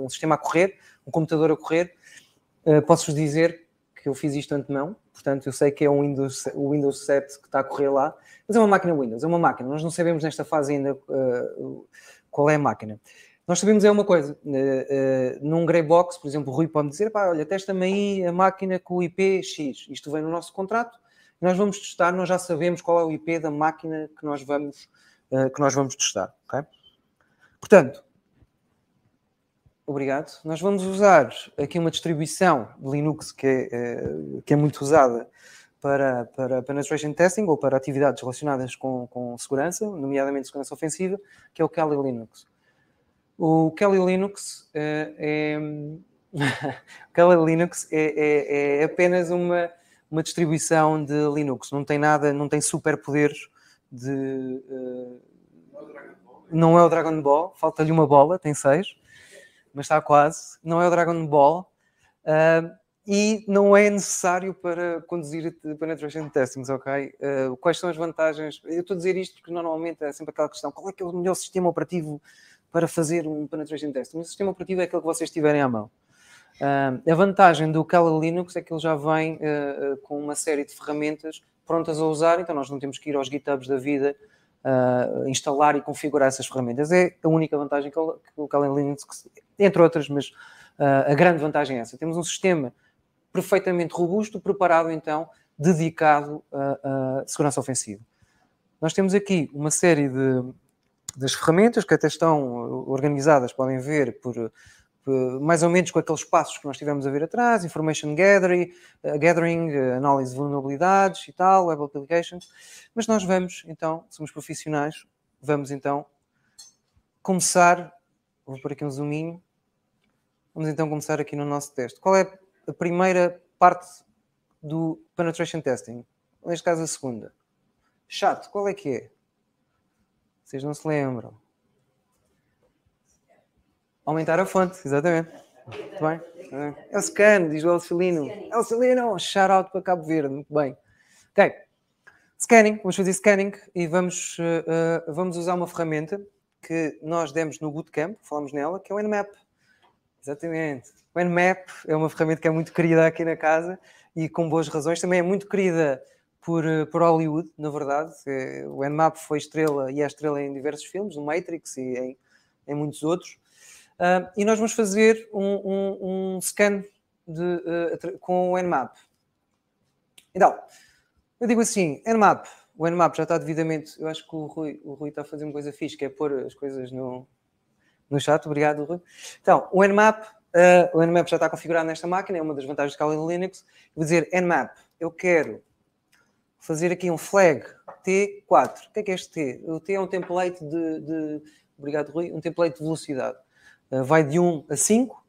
um, sistema a correr, um computador a correr. Uh, Posso-vos dizer porque eu fiz isto antemão, portanto eu sei que é um Windows, o Windows 7 que está a correr lá, mas é uma máquina Windows, é uma máquina, nós não sabemos nesta fase ainda uh, qual é a máquina. Nós sabemos é uma coisa, uh, uh, num grey box, por exemplo, o Rui pode dizer, pá, olha, testa-me aí a máquina com o IP X, isto vem no nosso contrato, nós vamos testar, nós já sabemos qual é o IP da máquina que nós vamos, que nós vamos testar, ok? Portanto, Obrigado. Nós vamos usar aqui uma distribuição de Linux que é, eh, que é muito usada para, para penetration testing ou para atividades relacionadas com, com segurança, nomeadamente segurança ofensiva, que é o Kali Linux. O Kali Linux eh, é, é o Kali Linux é, é, é, apenas uma, uma distribuição de Linux, não tem nada, não tem superpoderes de. Uh, não é o Dragon Ball, falta-lhe uma bola, tem seis mas está quase. Não é o Dragon Ball. Uh, e não é necessário para conduzir penetration testings, ok? Uh, quais são as vantagens? Eu estou a dizer isto porque normalmente é sempre aquela questão: qual é que é o melhor sistema operativo para fazer um penetration testing? O sistema operativo é aquele que vocês tiverem à mão. Uh, a vantagem do Kali Linux é que ele já vem uh, com uma série de ferramentas prontas a usar, então nós não temos que ir aos GitHubs da vida uh, instalar e configurar essas ferramentas. É a única vantagem que o Kali Linux, entre outras, mas uh, a grande vantagem é essa. Temos um sistema perfeitamente robusto, preparado então, dedicado à, à segurança ofensiva. Nós temos aqui uma série de, das ferramentas que até estão organizadas, podem ver, por eh, mais ou menos com aqueles passos que nós tivemos a ver atrás, information gathering, eh, gathering eh, análise de vulnerabilidades e tal, web applications, mas nós vamos, então, somos profissionais, vamos então começar, vou pôr aqui um zoominho, vamos então começar aqui no nosso teste. Qual é a primeira parte do penetration testing? Neste caso a segunda. Chato, qual é que é? Vocês não se lembram. Aumentar a fonte, exatamente. Muito bem. É o scan, diz o Elcilino. Elcilino, shout out para Cabo Verde. Muito bem. Ok. Scanning, vamos fazer scanning e vamos, uh, vamos usar uma ferramenta que nós demos no Bootcamp, falamos nela, que é o Nmap. Exatamente. O Nmap é uma ferramenta que é muito querida aqui na casa e com boas razões. Também é muito querida por, eh, por Hollywood, na verdade. O Nmap foi estrela e é estrela em diversos filmes, no Matrix e em, em muitos outros. Uh, e nós vamos fazer um, um, um scan de, uh, com o Nmap. Então, eu digo assim, Nmap, o Nmap já está devidamente, eu acho que o Rui, o Rui está a fazer uma coisa fixe, que é pôr as coisas no, no chat, obrigado Rui. Então, o Nmap, uh, o Nmap já está configurado nesta máquina, é uma das vantagens de Kali Linux. Vou dizer Nmap, eu quero fazer aqui um flag T4. O que é que é este T? O T é um template de, de obrigado Rui, um template de velocidade. Eh, vai de 1 a 5,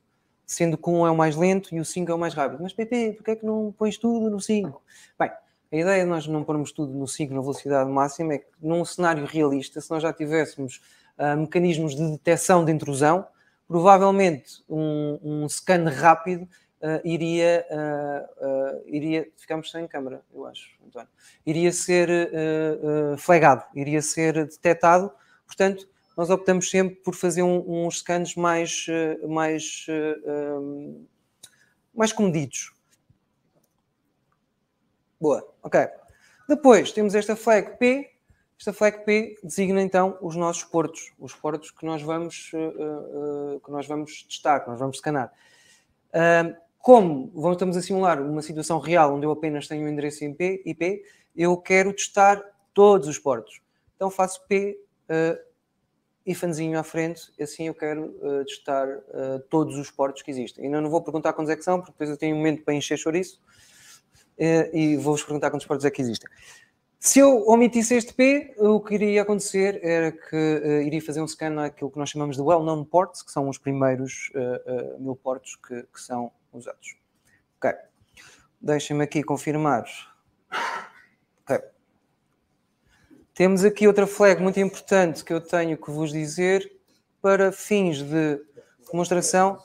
sendo que 1 é o mais lento e o 5 é o mais rápido. Mas PP, porquê é que não pões tudo no 5? Bem, a ideia de nós não pormos tudo no 5 na velocidade máxima é que num cenário realista, se nós já tivéssemos uh, mecanismos de detecção de intrusão, provavelmente um, um scan rápido uh, iria, uh, iria. Ficamos sem câmara, eu acho, António. Iria ser flagado, iria ser detectado, portanto nós optamos sempre por fazer um, uns scans mais, eh, mais, eh, ehm, mais comedidos. Boa, ok. Depois temos esta flag P. Esta flag P designa então os nossos portos, os portos que nós vamos, eh, que nós vamos testar, que nós vamos scanar. Ehm, como estamos a simular uma situação real onde eu apenas tenho o um endereço IP, eu quero testar todos os portos. Então faço P uh, e fanzinho à frente, assim eu quero uh, testar uh, todos os portos que existem. Ainda não vou perguntar quantos é que são, porque depois eu tenho um momento para encher chouriço, uh, e vou-vos perguntar quantos portos é que existem. Se eu omitisse este P, o que iria acontecer era que uh, iria fazer um scan naquilo que nós chamamos de well-known ports, que são os primeiros mil portos que, que são usados. Ok. Deixem-me aqui confirmar Temos aqui outra flag muito importante que eu tenho que vos dizer. Para fins de demonstração,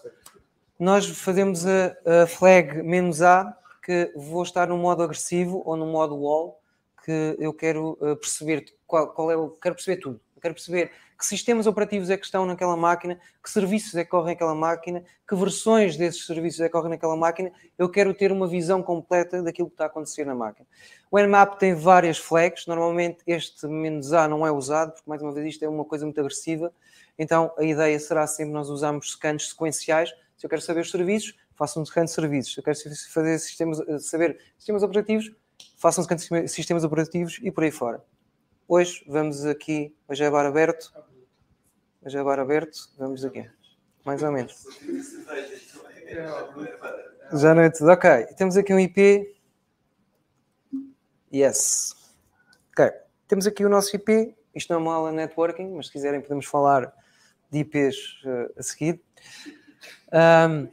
nós fazemos a, a flag "-a", que vou estar no modo agressivo ou no modo wall, que eu quero eh, perceber qual, qual é o... Quero perceber tudo. Eu quero perceber que sistemas operativos é que estão naquela máquina, que serviços é que correm naquela máquina, que versões desses serviços é que correm naquela máquina. Eu quero ter uma visão completa daquilo que está a acontecer na máquina. O Nmap tem várias flags, normalmente este menos "-a", não é usado, porque mais uma vez isto é uma coisa muito agressiva, então a ideia será sempre nós usarmos scans sequenciais, se eu quero saber os serviços, faço um scan de serviços, se eu quero fazer sistemas, eh, saber sistemas operativos, scan de sistemas operativos e por aí fora. Hoje vamos aqui, hoje é bar aberto mas agora aberto, vamos aqui. Mais ou menos. Já não é tudo. Ok. Temos aqui um IP. Yes. Ok. Temos aqui o nosso IP. Isto não é uma aula networking, mas se quiserem podemos falar de IPs uh, eh, a seguir. Um,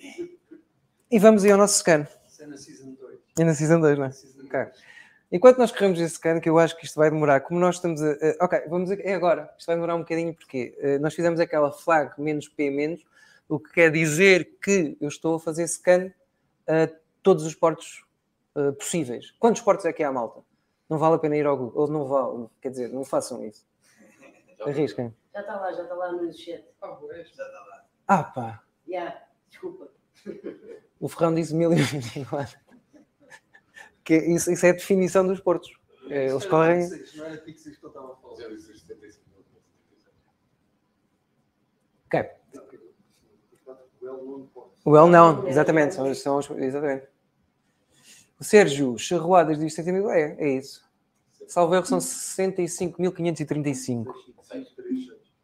e vamos aí ao nosso scan. Isso é na Season 2. É na Season 2, não é? Season 2. Okay. Enquanto nós corremos esse cano, que eu acho que isto vai demorar, como nós estamos a. Uh, ok, vamos. A, é agora. Isto vai demorar um bocadinho, porque uh, nós fizemos aquela flag menos P menos, o que quer dizer que eu estou a fazer scan a todos os portos uh, possíveis. Quantos portos é que há, malta? Não vale a pena ir ao Google. Ou não vale. Quer dizer, não façam isso. Arrisquem. Já está lá, já está lá no chat. Oh, já está lá. Ah, pá. Já, yeah, desculpa. O Ferrão disse mil e vinte e que isso, isso é a definição dos portos. Eles correm. Não era pixies que eu estava Well exatamente. São, são, exatamente. O Sérgio, charroadas de 70 mil. É, é isso. Salvo erro, são 65.535.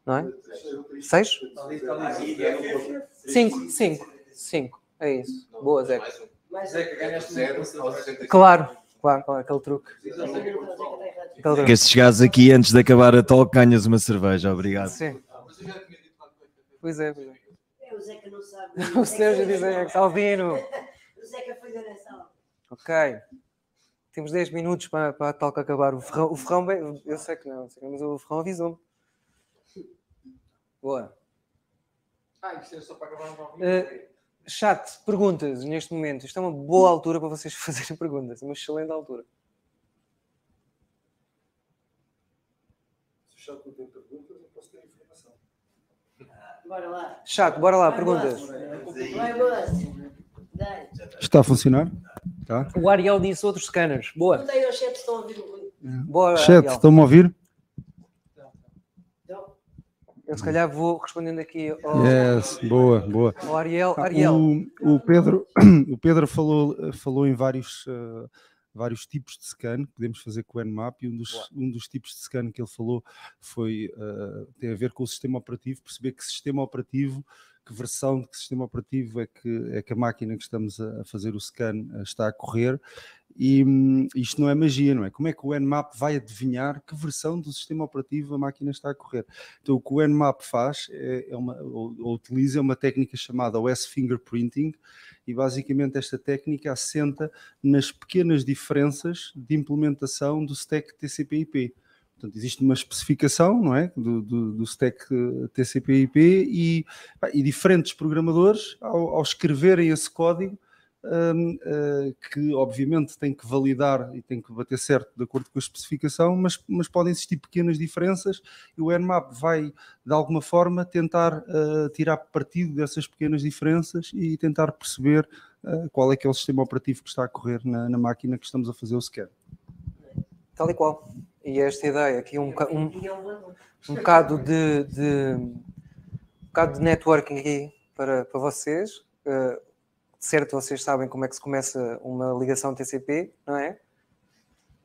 Não é? 6? 5, 5, 5. É isso. Boa, Zé. É que ganhaste zero aos 65. Claro, claro, claro, aquele truque. Aquele truque. Que se chegares aqui antes de acabar a talk, ganhas uma cerveja, obrigado. Sim. Pois é, pois é. é. o Zeca não sabe. O Sérgio diz é Salvino. O Zeca foi da nação. Ok. Temos 10 minutos para, para a talk acabar. O Ferrão, o Ferrão bem, eu sei que não, mas o Ferrão avisou-me. Boa. Ah, isto é só para acabar um uh, chat, perguntas neste momento. Isto é uma boa altura para vocês fazerem perguntas, uma excelente altura. Se o chat não tem perguntas, eu posso ter informação. Ah, bora lá. Chat, bora lá, perguntas. Está a funcionar? Tá. O Ariel disse outros scanners. Boa. Perguntei ao chat se estão a ouvir. Boa, chat, estão-me a ouvir? Eu se calhar vou respondendo aqui ao. Yes, boa, boa. Ao Ariel. Ah, Ariel. O, o, Pedro, o Pedro falou, falou em vários, uh, vários tipos de scan que podemos fazer com o Nmap e um dos, um dos tipos de scan que ele falou foi uh, tem a ver com o sistema operativo, perceber que sistema operativo que versão de que sistema operativo é que, é que a máquina que estamos a fazer o scan eh, está a correr. E hum, isto não é magia, não é? Como é que o Nmap vai adivinhar que versão do sistema operativo a máquina está a correr? Então, o que o Nmap faz, é, é uma, ou, ou, utiliza uma técnica chamada OS Fingerprinting, e basicamente esta técnica assenta nas pequenas diferenças de implementação do stack TCP/IP. Portanto, existe uma especificação não é? do, do, do stack eh, TCP/IP e, e, diferentes programadores, ao, ao escreverem esse código, um, uh, eh, que obviamente tem que validar e tem que bater certo de acordo com a especificação, mas, mas podem existir pequenas diferenças e o Nmap vai, de alguma forma, tentar uh, tirar partido dessas pequenas diferenças e tentar perceber uh, qual é que é o sistema operativo que está a correr na, na máquina que estamos a fazer o scan. Tal e qual e esta ideia aqui um, um, é um bocado de, de um bocado de networking aqui para, para vocês. Uh, certo, vocês sabem como é que se começa uma ligação TCP, não é?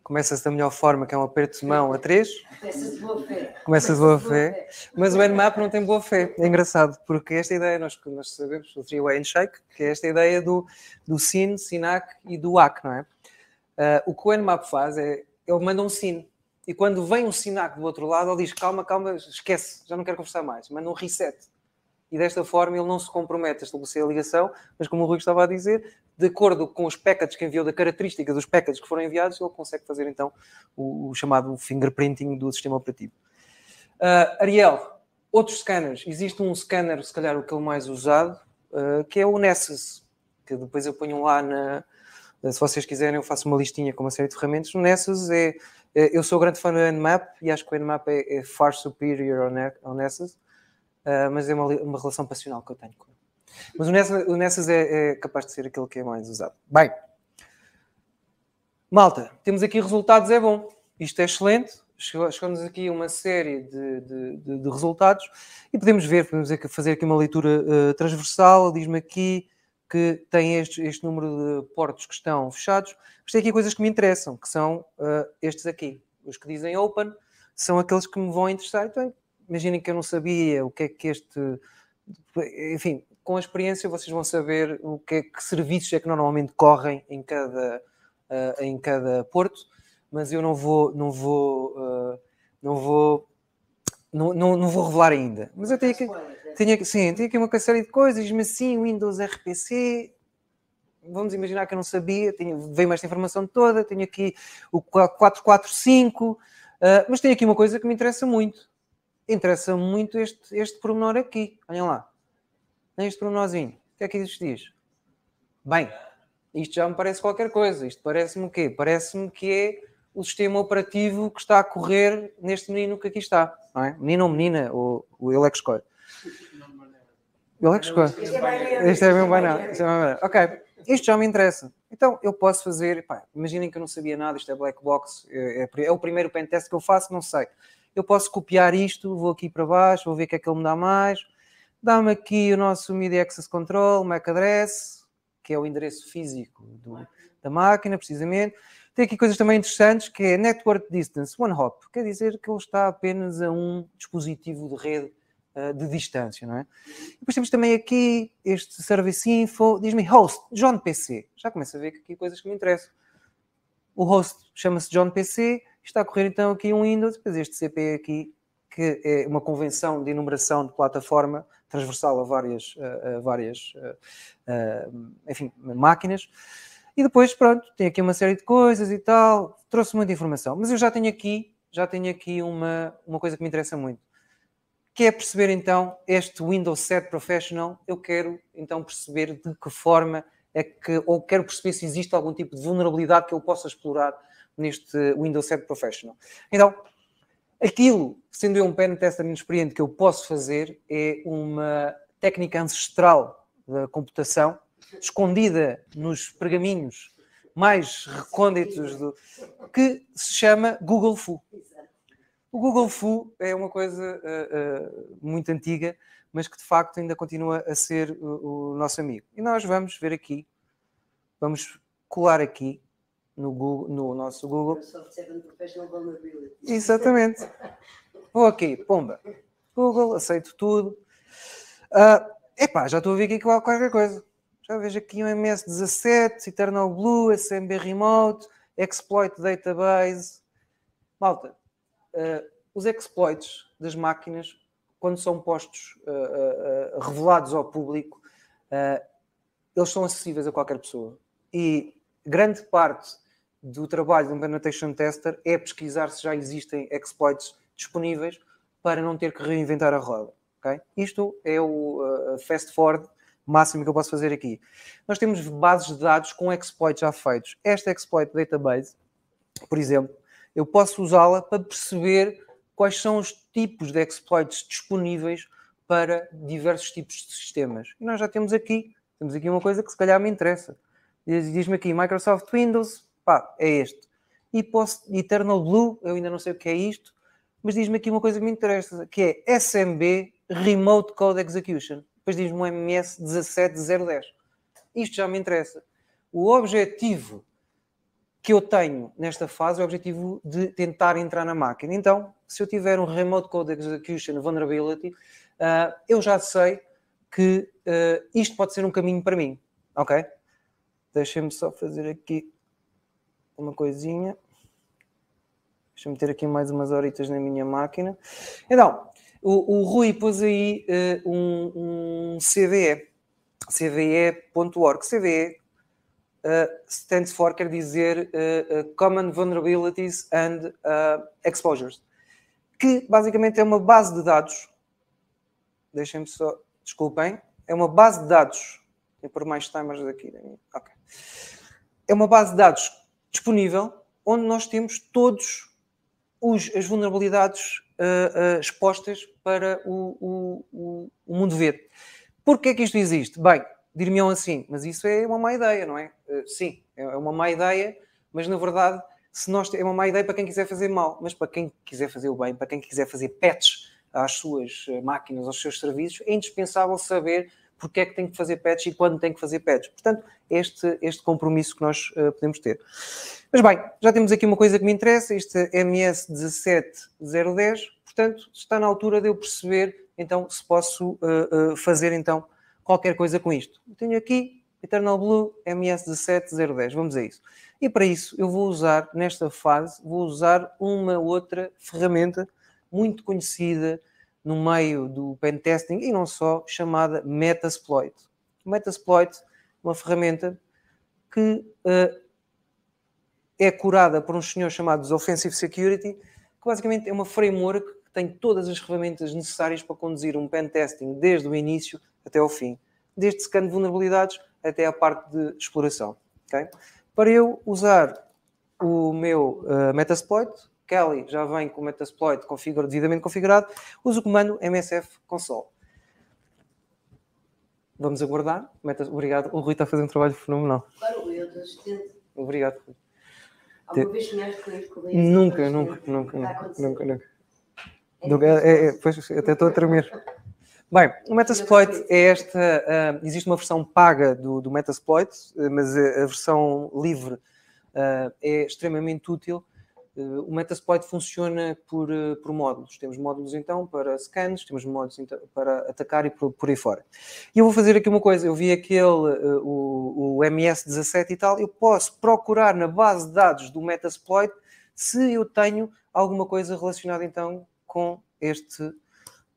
Começa-se da melhor forma, que é um aperto de mão a três. começa de boa fé. Começa de boa fé. Mas o Nmap não tem boa fé. É engraçado, porque esta ideia, nós, nós sabemos, o three-way é handshake, que é esta ideia do, do SIN, SINAC e do AC, não é? Uh, o que o Nmap faz é, ele manda um SIN, e quando vem um sinaco do outro lado, ele diz: calma, calma, esquece, já não quero conversar mais, manda um reset. E desta forma ele não se compromete a estabelecer a ligação, mas como o Rui estava a dizer, de acordo com os packets que enviou, da característica dos packets que foram enviados, ele consegue fazer então o, o chamado fingerprinting do sistema operativo. Uh, Ariel, outros scanners. Existe um scanner, se calhar o que é o mais usado, uh, que é o Nessus, que depois eu ponho lá na. Se vocês quiserem, eu faço uma listinha com uma série de ferramentas. O Nessus é eh, eu sou grande fã do Nmap e acho que o Nmap é, é far superior ao, Nessus, uh, mas é uma, uma, relação passional que eu tenho com ele. Mas o Nessus, o Nessus é, é, capaz de ser aquele que é mais usado. Bem, malta, temos aqui resultados, é bom. Isto é excelente. Chegamos aqui a uma série de, de, de, de resultados e podemos ver, podemos fazer aqui uma leitura uh, transversal. Diz-me aqui que tem este, este número de portos que estão fechados, mas tem aqui coisas que me interessam, que são uh, estes aqui. Os que dizem open são aqueles que me vão interessar. Então, imaginem que eu não sabia o que é que este. Enfim, com a experiência vocês vão saber o que, é, que serviços é que normalmente correm em cada, uh, em cada porto, mas eu não vou. Não vou, uh, não vou não, não, não, vou revelar ainda. Mas eu tenho que. Aqui... Tinha, sim, tinha aqui uma série de coisas, mas sim, Windows RPC, vamos imaginar que eu não sabia, tinha, veio-me esta informação toda, tenho aqui o 445, uh, ah, mas tenho aqui uma coisa que me interessa muito. Interessa muito este, este pormenor aqui. Olhem lá. Este pormenorzinho. O que é que isto diz? Bem, isto já me parece qualquer coisa. Isto parece-me o quê? Parece-me que é o sistema operativo que está a correr neste menino que aqui está. Não é? Menino ou menina, ou, ou ele é que escolhe. Ele é Isto é bem banal. Isto é, é, é bem banal. Ok, isto já me interessa. Então eu posso fazer. Pá, imaginem que eu não sabia nada, isto é black box, é, é, é, o primeiro pentest que eu faço, não sei. Eu posso copiar isto, vou aqui para baixo, vou ver o que é que ele me dá mais. Dá-me aqui o nosso MIDI Access Control, MAC Address, que é o endereço físico do, da máquina, precisamente. Tem aqui coisas também interessantes, que é Network Distance, One Hop. Quer dizer que ele está apenas a um dispositivo de rede eh, de distância, não é? Depois temos também aqui este Service Info, diz-me host, John PC. Já começo a ver aqui coisas que me interessam. O host chama-se John PC, está a correr então aqui um Windows, depois este CP é aqui, que é uma convenção de enumeração de plataforma transversal a várias, a várias enfim, máquinas. E depois, pronto, tem aqui uma série de coisas e tal, trouxe muita informação. Mas eu já tenho aqui, já tenho aqui uma, uma coisa que me interessa muito Quer perceber então este Windows 7 Professional? Eu quero então perceber de que forma é que, ou quero perceber se existe algum tipo de vulnerabilidade que eu possa explorar neste Windows 7 Professional. Então, aquilo, sendo eu um pen tester inexperiente, que eu posso fazer é uma técnica ancestral da computação, escondida nos pergaminhos mais recônditos do que se chama Google Foo. O Google Foo é uma coisa uh, uh, muito antiga, mas que de facto ainda continua a ser o, o, nosso amigo. E nós vamos ver aqui, vamos colar aqui no, Google, no nosso Google. 7 Professional Exatamente. Vou aqui, pomba. Google, aceito tudo. Uh, epá, já estou a ver aqui qualquer coisa. Já vejo aqui um MS-17, Eternal Blue, SMB Remote, Exploit Database. Malta, ah, os exploits das máquinas, quando são postos, ah, ah, revelados ao público, eles são acessíveis a qualquer pessoa. E grande parte do trabalho de um penetration tester é pesquisar se já existem exploits disponíveis para não ter que reinventar a roda. Okay? Isto é o uh, fast forward máximo que eu posso fazer aqui. Nós temos bases de dados com exploits já feitos. Esta exploit database, por exemplo, eu posso usá-la para perceber quais são os tipos de exploits disponíveis para diversos tipos de sistemas. E nós já temos aqui, temos aqui uma coisa que se calhar me interessa. Diz-me aqui, Microsoft Windows, pá, é este. E posso, Eternal Blue, eu ainda não sei o que é isto, mas diz-me aqui uma coisa que me interessa, que é SMB Remote Code Execution. Depois diz-me um MS 17010. Isto já me interessa. O objetivo que eu tenho nesta fase é o objetivo de tentar entrar na máquina. Então, se eu tiver um Remote Code Execution Vulnerability, uh, eu já sei que uh, isto pode ser um caminho para mim, ok? Deixem-me só fazer aqui uma coisinha. Deixa-me ter aqui mais umas horitas na minha máquina. Então, o, o Rui pôs aí uh, um, um CVE, cve.org, CVE stands for quer dizer eh, eh, Common Vulnerabilities and eh, Exposures, que basicamente é uma base de dados. Deixem-me só, desculpem, é uma base de dados. por mais timers aqui. Okay. É uma base de dados disponível onde nós temos todos os, as vulnerabilidades uh, uh, expostas para o, o, o, mundo ver. Porquê é que isto existe? Bem, dir-me-ão assim, mas isso é uma má ideia, não é? Eh, sim, é, é uma má ideia, mas na verdade se nós, é uma má ideia para quem quiser fazer mal, mas para quem quiser fazer o bem, para quem quiser fazer patches às suas eh, máquinas, aos seus serviços, é indispensável saber porque é que tem que fazer patches e quando tem que fazer patches. Portanto, este, este compromisso que nós uh, podemos ter. Mas bem, já temos aqui uma coisa que me interessa, este MS 17010, portanto, está na altura de eu perceber, então, se posso uh, uh, fazer, então, qualquer coisa com isto. Eu tenho aqui Eternal Blue MS17010, vamos a isso. E para isso eu vou usar, nesta fase, vou usar uma outra ferramenta muito conhecida no meio do pentesting e não só, chamada Metasploit. Metasploit é uma ferramenta que uh, é curada por uns senhores chamados Offensive Security, que basicamente é uma framework que tem todas as ferramentas necessárias para conduzir um pentesting desde o início até ao fim, desde secando vulnerabilidades até à parte de exploração. Okay? Para eu usar o meu uh, Metasploit, Kelly já vem com o Metasploit configurado, devidamente configurado, uso o comando msf console. Vamos aguardar. Metas... Obrigado. O Rui está a fazer um trabalho fenomenal. Claro, eu estou assistente. Obrigado, Rui. Alguma vez sonhaste com Nunca, nunca, nunca, nunca, nunca. É, é, é, pois, até estou a tremer. Bem, o Metasploit é esta. Uh, existe uma versão paga do, do Metasploit, ah, mas a, a versão livre uh, é extremamente útil. Uh, o Metasploit funciona por, por módulos. Temos módulos então para scans, temos módulos então, para atacar e por, por, aí fora. E eu vou fazer aqui uma coisa: eu vi aquele, o, o MS17 e tal, eu posso procurar na base de dados do Metasploit se eu tenho alguma coisa relacionada então com este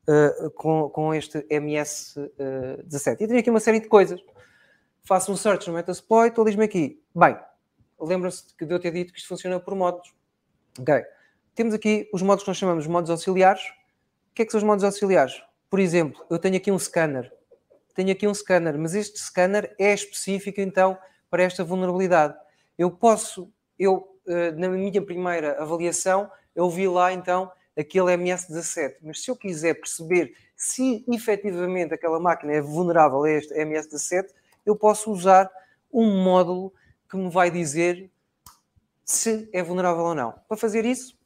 uh, com, com este MS-17. Uh, eh, e tenho aqui uma série de coisas. Faço um search no Metasploit, ele diz-me aqui, bem, lembram-se de eu ter dito que isto funciona por modos. Ok. Temos aqui os modos que nós chamamos de modos auxiliares. O que é que são os modos auxiliares? Por exemplo, eu tenho aqui um scanner. Tenho aqui um scanner, mas este scanner é específico, então, para esta vulnerabilidade. Eu posso, eu, eh, na minha primeira avaliação, eu vi lá, então, aquele MS-17. Mas se eu quiser perceber se efetivamente aquela máquina é vulnerável a este MS-17, eu posso usar um módulo que me vai dizer se é vulnerável ou não. Para fazer isso,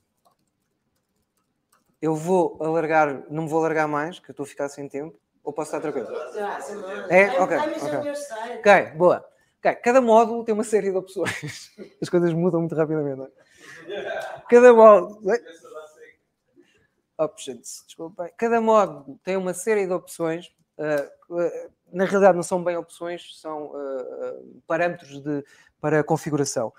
eu vou alargar, não me vou alargar mais, que eu estou a ficar sem tempo, ou posso estar tranquilo? É? é? Ok. Ok, okay boa. Okay. Cada módulo tem uma série de opções. As coisas mudam muito rapidamente. É? Cada módulo options, desculpa. Cada modo tem uma série de opções. Ah, ah, na realidade, não são bem opções, são ah, parâmetros de, para configuração.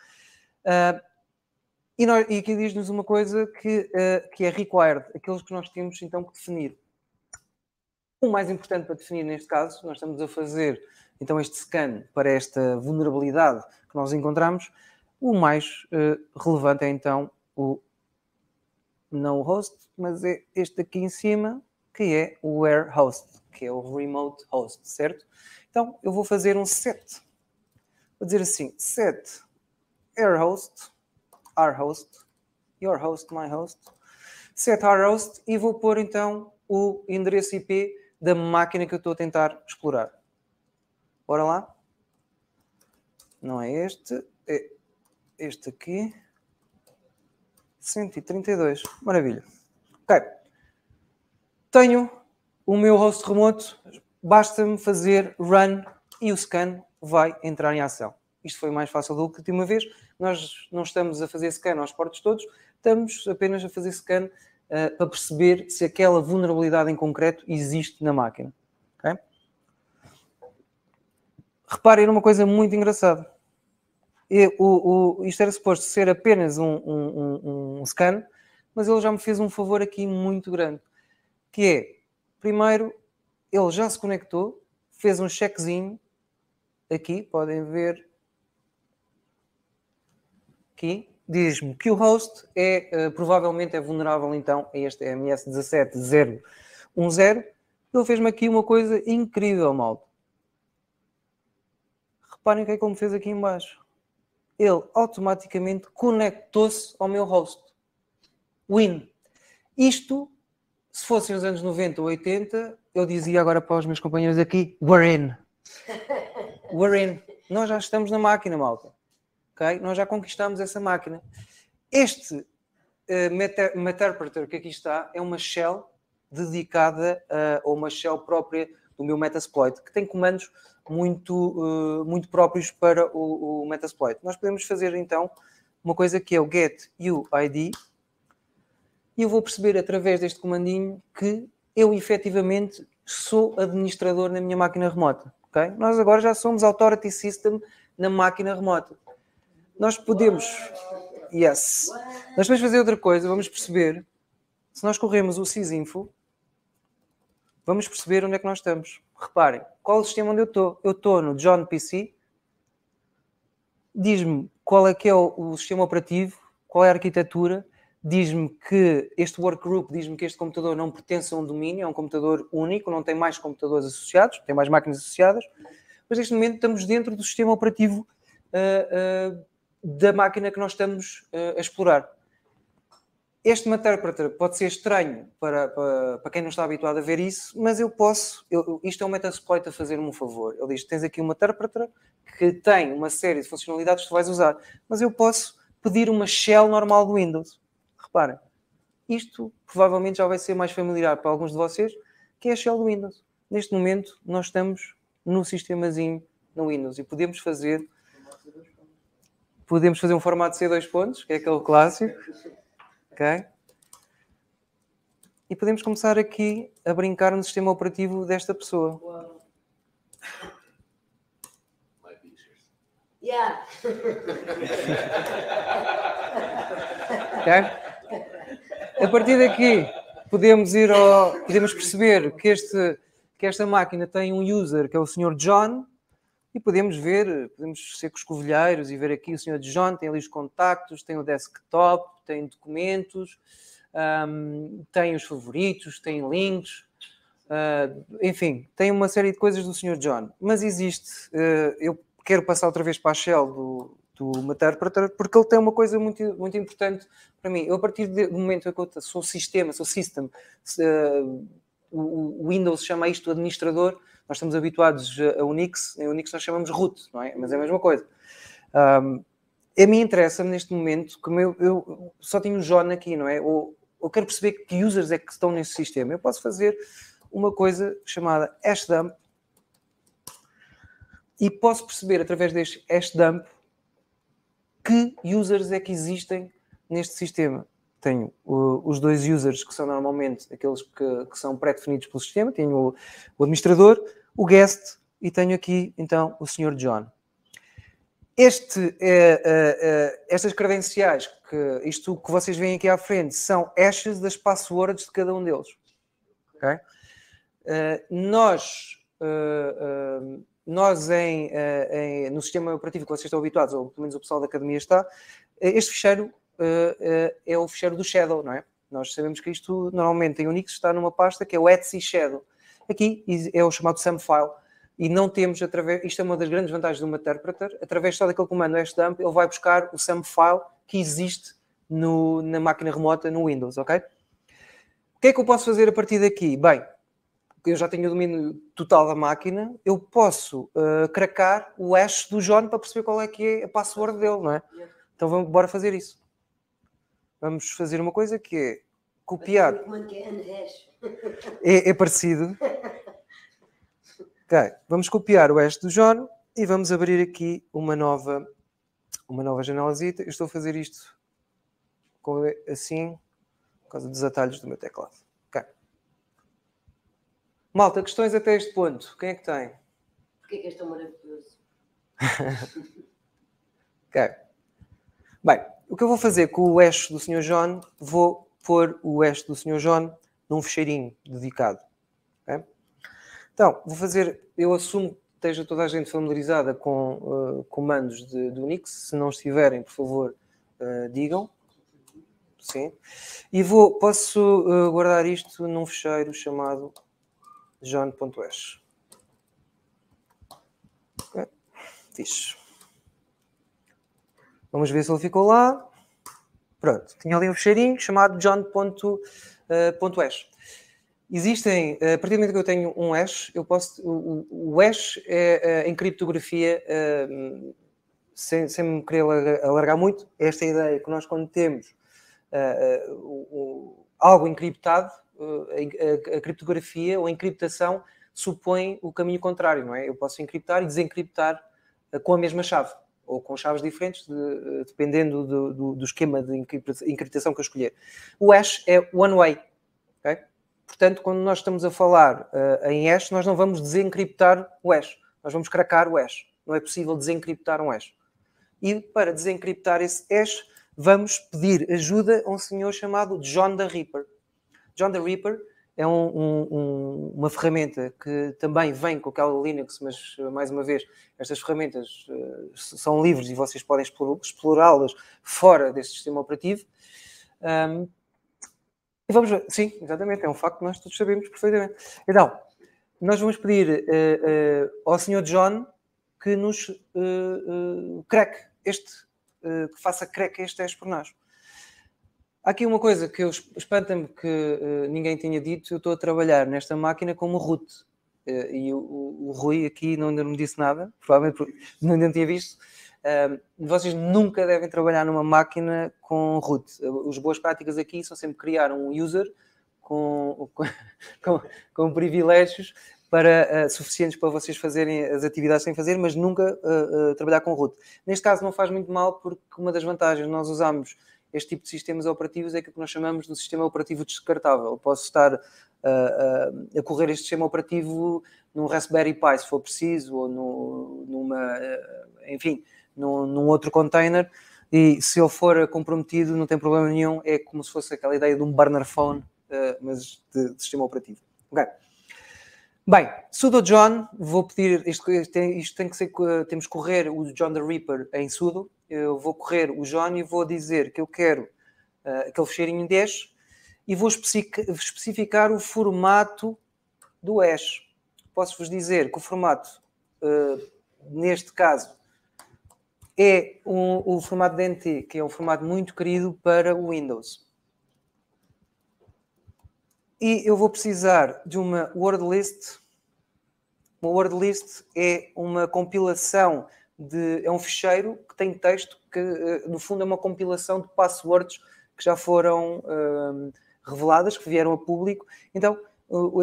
e, nós, e aqui diz-nos uma coisa que, que é required, aqueles que nós temos então que definir. O mais importante para definir neste caso, nós estamos a fazer então este scan para esta vulnerabilidade que nós encontramos, o mais uh, relevante é então o não o host, mas é este aqui em cima, que é o where host, que é o remote host, certo? Então, eu vou fazer um set. Vou dizer assim, set air host, our host, your host, my host, set our host e vou pôr então o endereço IP da máquina que eu estou a tentar explorar. Bora lá. Não é este, é este aqui. 132. Maravilha. Ok. Tenho o meu host remoto. Basta-me fazer run e o scan vai entrar em ação. Isto foi mais fácil do que de uma vez. Nós não estamos a fazer scan aos portos todos, estamos apenas a fazer scan uh, para perceber se aquela vulnerabilidade em concreto existe na máquina. Okay? Reparem numa coisa muito engraçada. E, o, o, isto era suposto ser apenas um, um, um, um scan, mas ele já me fez um favor aqui muito grande, que é, primeiro, ele já se conectou, fez um checkzinho, aqui, podem ver, aqui, diz-me que o host é, uh, provavelmente é vulnerável então a este MS 17010. Ele fez-me aqui uma coisa incrível, malta. Reparem o que é que ele me fez aqui embaixo ele automaticamente conectou-se ao meu host. Win. Isto, se fossem os anos 90 ou 80, eu dizia agora para os meus companheiros aqui, we're in. We're in. Nós já estamos na máquina, malta. Okay? Nós já conquistamos essa máquina. Este uh, eh, Meterpreter que aqui é está é uma shell dedicada eh, ou a uma shell própria do meu Metasploit, que tem comandos muito, eh, muito próprios para o, o Metasploit. Nós podemos fazer então uma coisa que é o get UID e eu vou perceber através deste comandinho que eu efetivamente sou administrador na minha máquina remota. Okay? Nós agora já somos Authority System na máquina remota. Nós podemos. Yes. Nós vamos fazer outra coisa, vamos perceber. Se nós corremos o sysinfo, vamos perceber onde é que nós estamos reparem, qual o sistema onde eu estou? Eu estou no John PC, diz-me qual é que é o, o, sistema operativo, qual é a arquitetura, diz-me que este workgroup, diz-me que este computador não pertence a um domínio, é um computador único, não tem mais computadores associados, tem mais máquinas associadas, mas neste momento estamos dentro do sistema operativo uh, uh, da máquina que nós estamos uh, a explorar. Este meta pode ser estranho para, para, para, quem não está habituado a ver isso, mas eu posso. Eu, isto é um metasploit a fazer-me um favor. Ele diz: tens aqui um meta que tem uma série de funcionalidades que tu vais usar, mas eu posso pedir uma shell normal do Windows. Reparem, isto provavelmente já vai ser mais familiar para alguns de vocês, que é a shell do Windows. Neste momento, nós estamos no sistemazinho no Windows e podemos fazer podemos fazer um formato C2 pontos, que é aquele clássico ok? E podemos começar aqui a brincar no sistema operativo desta pessoa. Yeah. okay? A partir daqui podemos ir ao, podemos perceber que este que esta máquina tem um user que é o Sr. John e podemos ver, podemos ser coscovilheiros e ver aqui o Sr. John tem ali os contactos, tem o desktop, tem documentos, um, tem os favoritos, tem links, uh, enfim, tem uma série de coisas do Sr. John. Mas existe, uh, eu quero passar outra vez para a Shell do, do Matar para porque ele tem uma coisa muito, muito importante para mim. Eu, a partir do momento em que eu sou sistema, sou system, ah, o Windows chama isto administrador, nós estamos habituados a Unix, em Unix nós chamamos root, não é? Mas é a mesma coisa. Um, a mim interessa-me neste momento, como eu, eu só tenho o John aqui, não é? Ou, eu quero perceber que users é que estão nesse sistema. Eu posso fazer uma coisa chamada dump e posso perceber através deste dump que users é que existem neste sistema. Tenho uh, os dois users que são normalmente aqueles que, que são pré-definidos pelo sistema, tenho o, o administrador, o guest e tenho aqui então o senhor John. Este, eh, eh, eh, estas credenciais, que, isto que vocês veem aqui à frente, são hashes das passwords de cada um deles. Okay? Uh, nós, uh, uh, nós em, em, no sistema operativo que vocês estão habituados, ou pelo menos o pessoal da academia está, este ficheiro é o ficheiro do Shadow, não é? Nós sabemos que isto normalmente em Unix está numa pasta que é o Etsy Shadow. Aqui é o chamado SAM file e não temos através, isto é uma das grandes vantagens do interpreter, através só daquele comando sdump, ele vai buscar o SAM file que existe no, na máquina remota no Windows, ok? O que é que eu posso fazer a partir daqui? Bem, eu já tenho o domínio total da máquina, eu posso uh, cracar o hash do John para perceber qual é que é a password dele, não é? Então vamos, bora fazer isso. Vamos fazer uma coisa que é copiar. É, é, é parecido. vamos copiar o hash do John e vamos abrir aqui uma nova, uma nova janelazita. Eu estou a fazer isto assim, por causa dos atalhos do meu teclado. Malta, questões até este ponto? Quem é que tem? Porquê é que é tão maravilhoso? ok. Bem, o que eu vou fazer com o hash do Sr. John, vou pôr o hash do Sr. John num fecheirinho dedicado. Então, vou fazer, eu assumo que esteja toda a gente familiarizada com uh, comandos de, do Unix, se não estiverem, por favor, uh, digam. Sim. E vou, posso uh, guardar isto num fecheiro chamado john.es. Fixe. Vamos ver se ele ficou lá. Pronto, tinha ali um fecheirinho chamado john.hash. Existem, eh, a partir do momento que eu tenho um hash, eu posso. O, o hash é, eh, em criptografia, ehm, sem, sem me querer alargar muito, esta ideia que nós quando temos eh, algo encriptado, a, criptografia ou a encriptação supõe o caminho contrário, não é? Eu posso encriptar e desencriptar com a mesma chave ou com chaves diferentes, de, dependendo do, do, do, esquema de encriptação que eu escolher. O hash é one way, ok? Portanto, quando nós estamos a falar uh, em hash, nós não vamos desencriptar o hash, nós vamos cracar o hash. Não é possível desencriptar um hash. E para desencriptar esse hash, vamos pedir ajuda a um senhor chamado John the Reaper. John the Reaper é um, um, uma ferramenta que também vem com o Kali Linux, mas eh, mais uma vez, estas ferramentas uh, são livres e vocês podem explorá-las fora deste sistema operativo. Um, e vamos ver. Sim, exatamente, é um facto que nós todos sabemos perfeitamente. Então, nós vamos pedir uh, uh, ao Sr. John que nos uh, este, que faça creque este teste por nós. Há aqui uma coisa que eu espanta-me que ninguém tinha dito, eu estou a trabalhar nesta máquina como root. e o, o, o, Rui aqui não, ainda não me disse nada, provavelmente não ainda não tinha visto vocês nunca devem trabalhar numa máquina com root. As boas práticas aqui são sempre criar um user com, com, com privilégios para, uh, suficientes para vocês fazerem as atividades sem fazer, mas nunca uh, uh, trabalhar com root. Neste caso não faz muito mal porque uma das vantagens nós usamos este tipo de sistemas operativos é que nós chamamos de um sistema operativo descartável. Eu posso estar a correr este sistema operativo num Raspberry Pi, se for preciso, ou no, numa, enfim, num, outro container e se ele for comprometido não tem problema nenhum, é como se fosse aquela ideia de um burner phone, uh, mas de, de, sistema operativo. Ok. Bem, sudo John, vou pedir, isto, isto tem que ser, temos que correr o John the Reaper em sudo, eu vou correr o John e vou dizer que eu quero uh, aquele fecheirinho 10 e vou especificar o formato do hash. Posso-vos dizer que o formato, uh, neste caso, é um, o formato DNT, que é um formato muito querido para o Windows. E eu vou precisar de uma word list. Uma word list é uma compilação de. é um ficheiro que tem texto que, eh, no fundo, é uma compilação de passwords que já foram um, ehm, reveladas, que vieram a público. Então,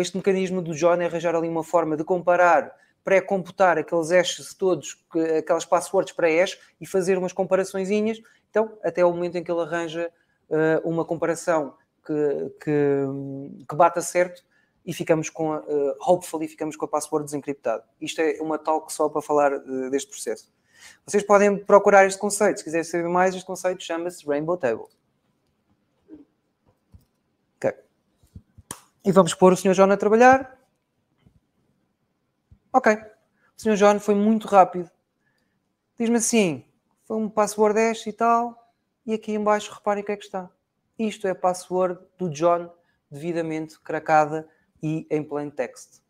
este mecanismo do John é arranjar ali uma forma de comparar pré-computar aqueles hashes todos, que, aquelas passwords pré-hash e fazer umas comparaçõezinhas. Então, até o momento em que ele arranja uh, uma comparação que, que, que, bata certo e ficamos com, a, uh, hopefully, ficamos com a password desencriptada. Isto é uma talk só para falar uh, deste processo. Vocês podem procurar este conceito. Se quiserem saber mais, este conceito chama-se Rainbow Table. E vamos pôr o Sr. John a trabalhar. Ok, o Sr. John foi muito rápido. Diz-me assim, foi um password hash e tal, e aqui embaixo reparem o que é que está. Isto é a password do John devidamente cracada e em plain text.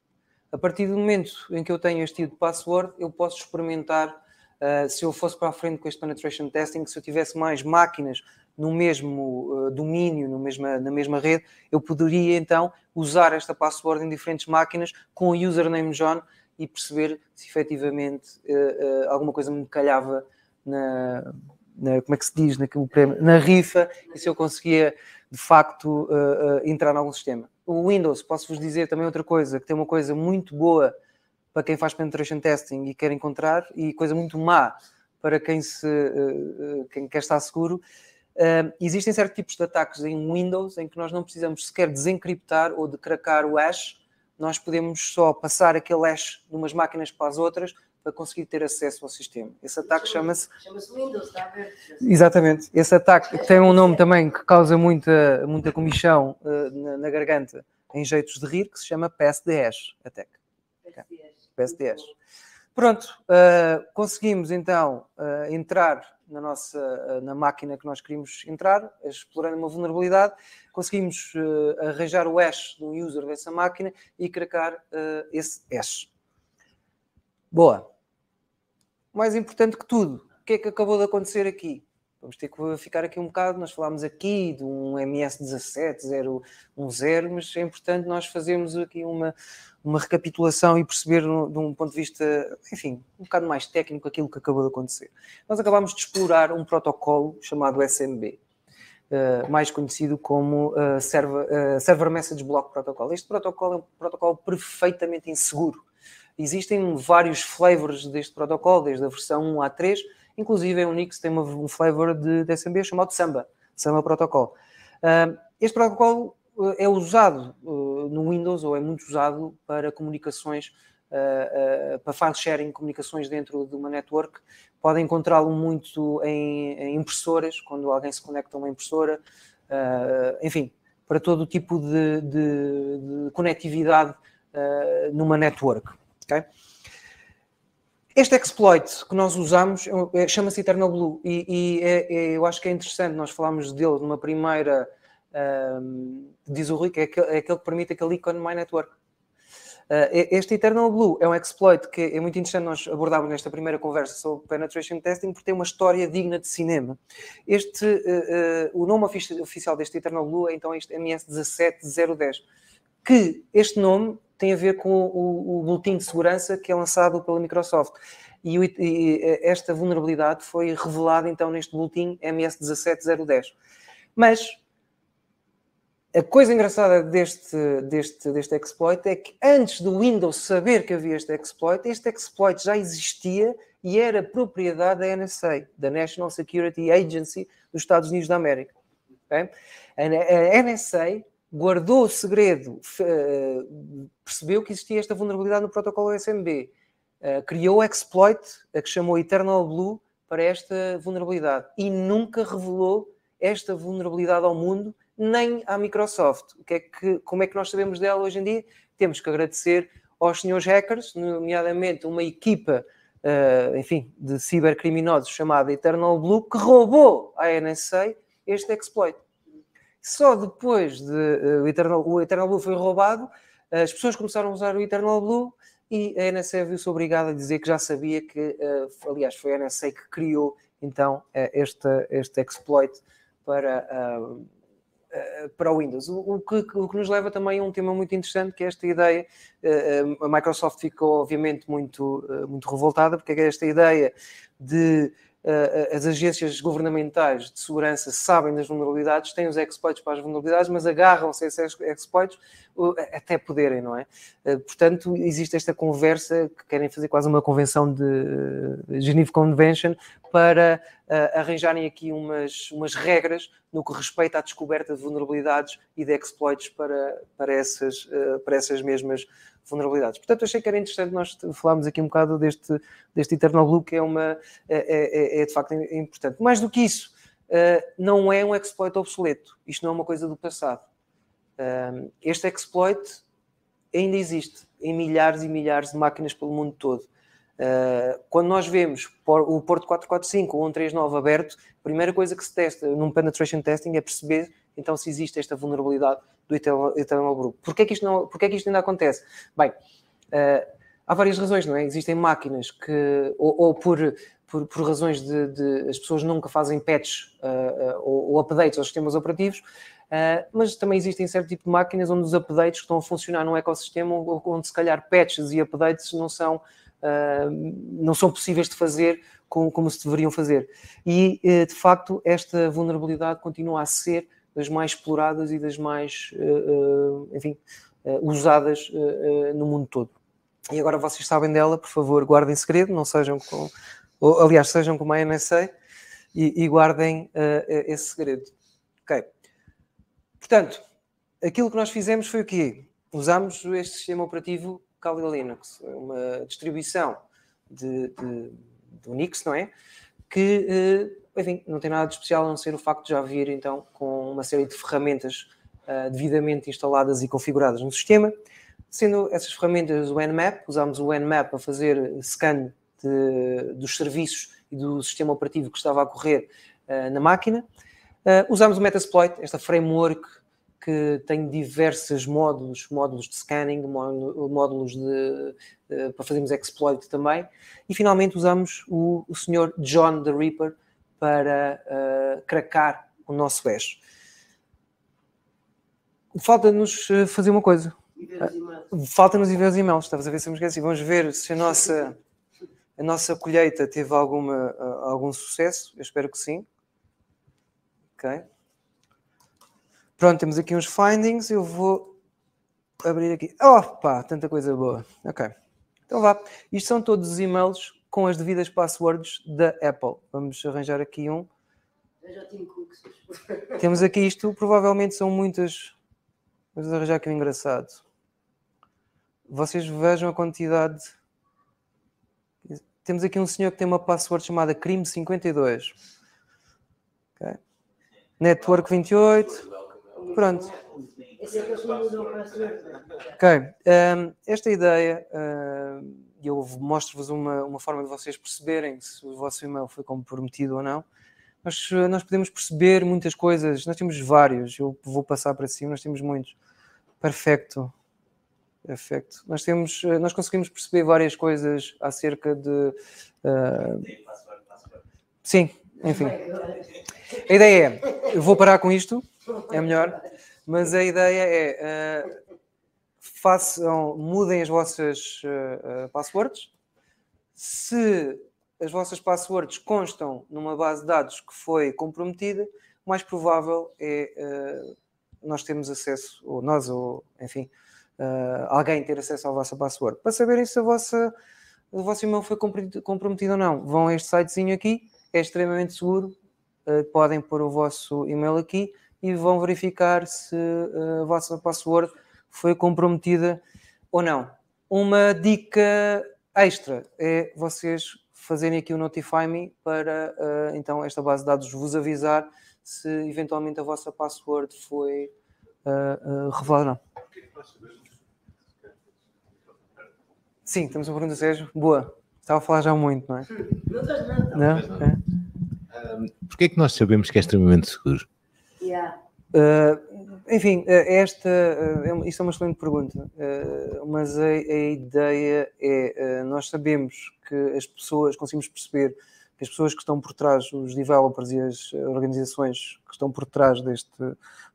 A partir do momento em que eu tenho este tipo de password, eu posso experimentar Uh, se eu fosse para a frente com este penetration testing, se eu tivesse mais máquinas no mesmo uh, domínio, no mesma, na mesma rede, eu poderia então usar esta password em diferentes máquinas com o username John e perceber se efetivamente uh, uh, alguma coisa me calhava na, na, como é que se diz, naquele prémio, na rifa e se eu conseguia de facto eh, entrar em algum sistema. O Windows, posso-vos dizer também outra coisa, que tem uma coisa muito boa para quem faz penetration testing e quer encontrar, e coisa muito má para quem, se, quem quer estar seguro, Uh, existem certos tipos de ataques em Windows em que nós não precisamos sequer desencriptar ou de cracar o hash nós podemos só passar aquele hash de umas máquinas para as outras para conseguir ter acesso ao sistema. Esse ataque chama-se. Chama-se Windows, está aberto. Exatamente. Esse ataque tem um nome também que causa muita, muita comichão uh, na, na, garganta, em jeitos de rir, que se chama PSDS Attack. PSDS. PSDS. Pronto, uh, conseguimos então uh, entrar na nossa eh, na máquina que nós queríamos entrar, explorando uma vulnerabilidade, conseguimos uh, arranjar o hash de um user dessa máquina e cracar uh, esse hash. Boa. Mais importante que tudo, o que é que acabou de acontecer aqui? vamos ter que ficar aqui um bocado. Nós falámos aqui de um MS17010, mas é importante nós fazermos aqui uma, uma recapitulação e perceber de um ponto de vista, enfim, um bocado mais técnico aquilo que acabou de acontecer. Nós acabámos de explorar um protocolo chamado SMB. Eh, mais conhecido como eh, Server, eh, Server Message Block Protocol. Este protocolo é um protocolo perfeitamente inseguro. Existem vários flavors deste protocolo, desde a versão 1 a 3, Inclusive, o é Unix tem uma, um flavor de, de SMB chamado Samba, Samba Protocol. Uh, este protocolo eh, é usado uh, no Windows, ou é muito usado para comunicações, uh, para file sharing, comunicações dentro de uma network. Podem encontrá-lo muito em, em, impressoras, quando alguém se conecta a uma impressora, enfim, para todo tipo de, de, de conectividade numa network. Okay? Este exploit que nós usamos é é, chama-se Eternal Blue e, e é, é, eu acho que é interessante nós falarmos dele numa primeira, um, diz o Rui, que é aquele, é aquele que permite aquele ícone My Network. Uh, este Eternal Blue é um exploit que é muito interessante nós abordarmos nesta primeira conversa sobre penetration testing porque tem uma história digna de cinema. Este, uh, uh, o nome oficial deste Eternal Blue é então este MS17010 que este nome tem a ver com o, o, boletim de segurança que é lançado pela Microsoft. E, o, e esta vulnerabilidade foi revelada então neste boletim MS17010. Mas a coisa engraçada deste, deste, deste exploit é que antes do Windows saber que havia este exploit, este exploit já existia e era propriedade da NSA, da National Security Agency dos Estados Unidos da América. Okay? A NSA guardou o segredo, eh, percebeu que existia esta vulnerabilidade no protocolo SMB, eh, criou o exploit, a que chamou Eternal Blue, para esta vulnerabilidade e nunca revelou esta vulnerabilidade ao mundo nem à Microsoft. O que é que, como é que nós sabemos dela hoje em dia? Temos que agradecer aos senhores hackers, nomeadamente uma equipa, eh, enfim, de cibercriminosos chamada Eternal Blue, que roubou à NSA este exploit. Só depois de uh, o, Eternal, o Eternal Blue foi roubado, as pessoas começaram a usar o Eternal Blue e a NSA viu-se obrigada a dizer que já sabia que, uh, aliás, foi a NSA que criou então eh, este, este exploit para, uh, para o Windows. O que, o, que, nos leva também a um tema muito interessante, que é esta ideia. a Microsoft ficou, obviamente, muito, muito revoltada, porque é esta ideia de eh, eh, as agências governamentais de segurança sabem das vulnerabilidades, têm os exploits para as vulnerabilidades, mas agarram-se a esses exploits até poderem, não é? Eh, portanto, existe esta conversa que querem fazer quase uma convenção de Geneva Convention para arranjarem aqui umas, umas regras no que respeita à descoberta de vulnerabilidades e de exploits para, para, essas, para essas mesmas vulnerabilidades vulnerabilidades. Portanto, achei que era interessante nós falarmos aqui um bocado deste, deste Eternal look que é, uma, é, é, é, é de facto importante. Mais do que isso, eh, não é um exploit obsoleto. Isto não é uma coisa do passado. Ehm, este exploit ainda existe em milhares e milhares de máquinas pelo mundo todo. Eh, quando nós vemos o Porto 445 ou 139 aberto, a primeira coisa que se testa num penetration testing é perceber então se existe esta vulnerabilidade do Eternal Group. Porquê é que isto, não, é que isto ainda acontece? Bem, uh, há várias razões, não é? Existem máquinas que, ou, ou por, por, por, razões de, de, as pessoas nunca fazem patches uh, uh, ou, ou, updates aos sistemas operativos, mas também existem certo tipo de máquinas onde os updates estão a funcionar num ecossistema, onde se calhar patches e updates não são Uh, não são possíveis de fazer como, como se deveriam fazer. E, uh, de facto, esta vulnerabilidade continua a ser das mais exploradas e das mais, eh, eh, enfim, eh, usadas no mundo todo. E agora vocês sabem dela, por favor, guardem segredo, não sejam com. Ou, aliás, sejam com a NSA e, e guardem esse segredo. Ok. Portanto, aquilo que nós fizemos foi o quê? Usámos este sistema operativo Kali Linux, uma distribuição de, de, de Unix, não é? que, eh, enfim, não tem nada de especial a não ser o facto de já vir então com uma série de ferramentas uh, devidamente instaladas e configuradas no sistema. Sendo essas ferramentas o Nmap, usámos o Nmap para fazer scan de, dos serviços e do sistema operativo que estava a correr uh, na máquina. Uh, usámos o Metasploit, esta framework que tem diversos módulos, módulos de scanning, módulos de, para fazermos exploit também. E finalmente usamos o, o senhor John the Reaper para uh, cracar o nosso hash. Falta-nos eh, fazer uma coisa. Falta-nos ir ver os e-mails. Estavas a ver se me esqueci. Vamos ver se a nossa, a nossa colheita teve alguma, eh, algum sucesso. Eu espero que sim. Ok. Pronto, temos aqui uns findings. Eu vou abrir aqui. Opa, tanta coisa boa. Ok. Então vá. Isto são todos os e-mails com as devidas passwords da Apple. Vamos arranjar aqui um. Temos aqui isto. Provavelmente são muitas. Vamos arranjar aqui um engraçado. Vocês vejam a quantidade. Temos aqui um senhor que tem uma password chamada crime52. Okay. Network 28. Pronto. É é ok. Um, ehm, esta ideia, e ehm, eu mostro-vos uma, uma forma de vocês perceberem se o vosso e-mail foi comprometido ou não. Mas eh, nós podemos perceber muitas coisas. Nós temos vários. Eu vou passar para cima, nós temos muitos. Perfeito. Perfeito. Nós, temos, eh, nós conseguimos perceber várias coisas acerca de. Uh, Sim, enfim, a ideia é, eu vou parar com isto, é melhor, mas a ideia é uh, façam, mudem as vossas uh, passwords. Se as vossas passwords constam numa base de dados que foi comprometida, o mais provável é uh, nós termos acesso, ou nós, ou enfim, uh, alguém ter acesso à vossa password. Para saberem se a vossa, o vosso e-mail foi comprometido ou não, vão a este sitezinho aqui é extremamente seguro. Eh, podem pôr o vosso e-mail aqui e vão verificar se eh, a vossa password foi comprometida ou não. Uma dica extra é vocês fazerem aqui o Notify Me para eh, então esta base de dados vos avisar se eventualmente a vossa password foi uh, uh, revelada ou não. Sim, temos uma pergunta, Sérgio. Boa. Estava a falar já muito, não é? Não não. não? não. É. Porquê é que nós sabemos que é extremamente seguro? Yeah. Uh, enfim, uh, esta, uh, é isto é uma excelente pergunta, uh, mas a, a ideia é, uh, nós sabemos que as pessoas, conseguimos perceber que as pessoas que estão por trás, os developers e as eh, organizações que estão por trás deste,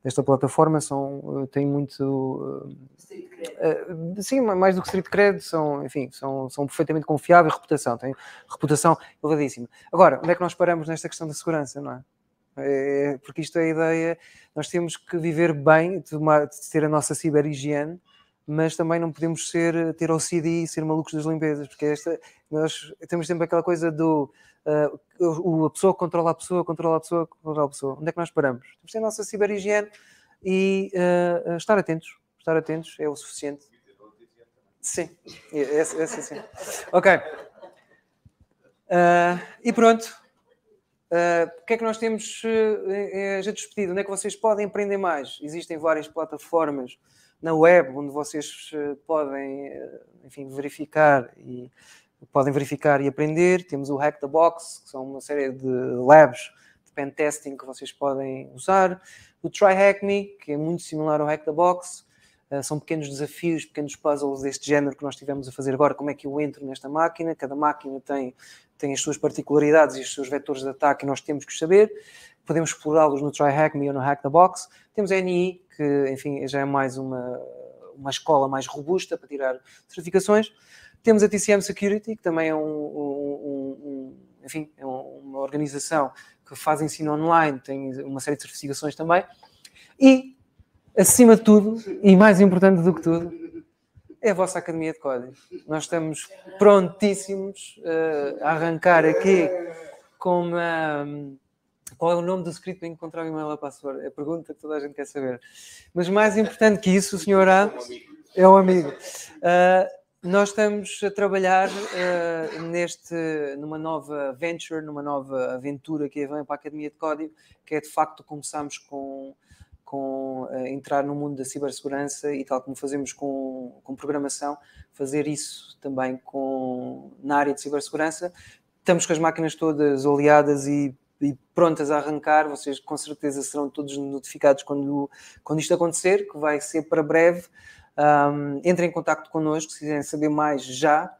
desta plataforma são, eh, têm muito. Uh, sim, mais do que street cred, são, enfim, são, são perfeitamente confiáveis, reputação, têm reputação elevadíssima. Agora, onde é que nós paramos nesta questão da segurança, não é? é, é porque isto é a ideia, nós temos que viver bem, de, uma, de ter a nossa ciberhigiene mas também não podemos ser eh, ter OCD e ser malucos das limpezas, porque é esta, nós temos sempre aquela coisa do uh, a pessoa controla a pessoa, controla a pessoa, controla a pessoa. Onde é que nós paramos? Temos que ter a nossa ciberhigiene e uh, estar atentos. Estar atentos é o suficiente. Sim, essa, é, é, essa sim. Ok. Uh, e pronto. O que é que nós temos uh, já despedido? Onde é que vocês podem aprender mais? Existem várias plataformas na web, onde vocês eh, podem, eh, enfim, verificar e podem verificar e aprender. Temos o Hack the Box, que são uma série de labs de pen testing que vocês podem usar. O Try Hack Me, que é muito similar ao Hack the Box. Eh, são pequenos desafios, pequenos puzzles deste género que nós tivemos a fazer agora. Como é que eu entro nesta máquina? Cada máquina tem, tem as suas particularidades e os seus vetores de ataque e nós temos que saber. Podemos explorá-los no Try Hack Me ou no Hack the Box. Temos a NI, que, enfim, já é mais uma, uma escola mais robusta para tirar certificações. Temos a TCM Security, que também é um, um, um enfim, é uma organização que faz ensino online, tem uma série de certificações também. E, acima de tudo, e mais importante do que tudo, é a vossa Academia de Código. Nós estamos prontíssimos uh, a arrancar aqui com uma. Um, qual é o nome do script para encontrar o e-mail à password? É a pergunta que toda a gente quer saber. Mas mais importante que isso, o senhor é um amigo. Uh, nós estamos a trabalhar uh, neste, numa nova venture, numa nova aventura que é vem para a Academia de Código, que é de facto começamos com, com uh, entrar no mundo da cibersegurança e tal como fazemos com, com programação, fazer isso também com, na área de cibersegurança. Estamos com as máquinas todas oleadas e e prontas a arrancar. Vocês com certeza serão todos notificados quando, quando isto acontecer, que vai ser para breve. Um, entrem em contato connosco se quiserem saber mais já.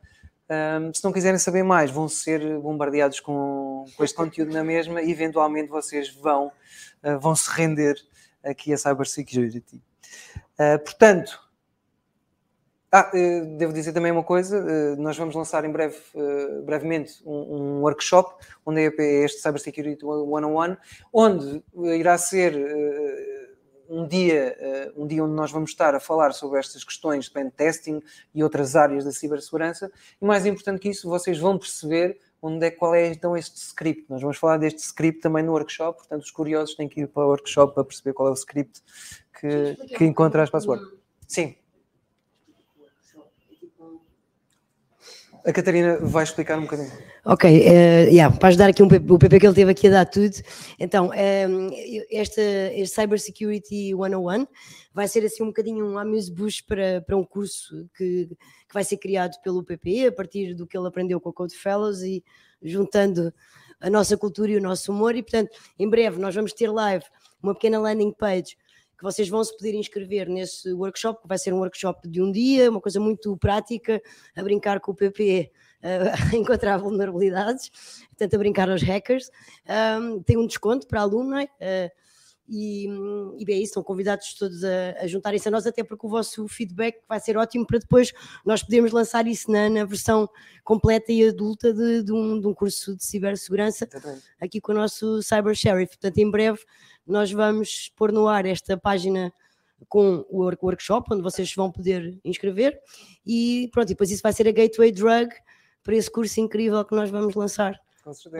Um, se não quiserem saber mais, vão ser bombardeados com, com este conteúdo na mesma e eventualmente vocês vão, uh, vão se render aqui a Cybersecurity. Uh, ah, portanto, ah, eh, devo dizer também uma coisa, eh, nós vamos lançar em breve, eh, brevemente, um, workshop, oh onde é este Cybersecurity 101, onde irá ser um dia, um dia onde nós vamos estar a falar sobre estas questões de pen testing e outras áreas da cibersegurança, e mais importante que isso, vocês vão perceber onde é, qual é então este script. Nós vamos falar deste script também no workshop, portanto os curiosos têm que ir para o workshop para perceber qual é o script que, que encontra as passwords. Sim. A Catarina vai explicar um bocadinho. Ok, uh, yeah, para ajudar aqui um, o PP que ele teve aqui a dar tudo. Então, um, ehm, este Cyber Security 101 vai ser assim um bocadinho um amuse-bouche para, para um curso que, que vai ser criado pelo PP a partir do que ele aprendeu com a Code Fellows e juntando a nossa cultura e o nosso humor. E, portanto, em breve nós vamos ter live uma pequena landing page que vocês vão se poder inscrever nesse workshop, que vai ser um workshop de um dia, uma coisa muito prática, a brincar com o PP, eh, a encontrar vulnerabilidades, portanto, a brincar aos hackers. Um, tem um desconto para aluno, uh, eh, e, e bem, estão é convidados todos a, a juntarem-se a nós, até porque o vosso feedback vai ser ótimo para depois nós podermos lançar isso na, na versão completa e adulta de, de, um, de um, curso de cibersegurança aqui com o nosso Cyber Sheriff. Portanto, em breve nós vamos pôr no ar esta página com o workshop, onde vocês vão poder inscrever, e pronto, e depois isso vai ser a Gateway Drug para esse curso incrível que nós vamos lançar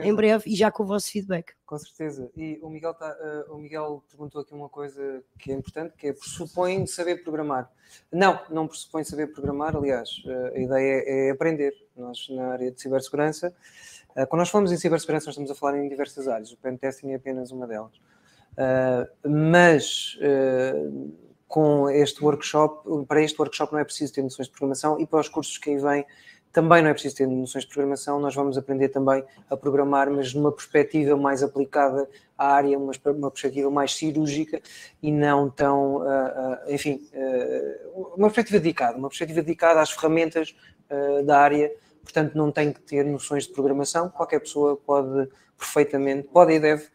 em breve e já com o vosso feedback. Com certeza. E o Miguel, tá, uh, o Miguel perguntou aqui uma coisa que é importante, que é pressupõe saber programar. Não, não pressupõe saber programar, aliás, uh, a ideia é, é, aprender. Nós, na área de cibersegurança, uh, quando nós falamos em cibersegurança, nós estamos a falar em diversas áreas, o pentesting é apenas uma delas. Ah, mas ah, com este workshop, para este workshop não é preciso ter noções de programação e para os cursos que aí vêm também não é preciso ter noções de programação, nós vamos aprender também a programar, mas numa perspectiva mais aplicada à área, uma, uma perspectiva mais cirúrgica e não tão, uh, uh, enfim, uh, uma perspectiva dedicada, uma perspectiva dedicada às ferramentas da área, portanto não tem que ter noções de programação, qualquer pessoa pode perfeitamente, pode e deve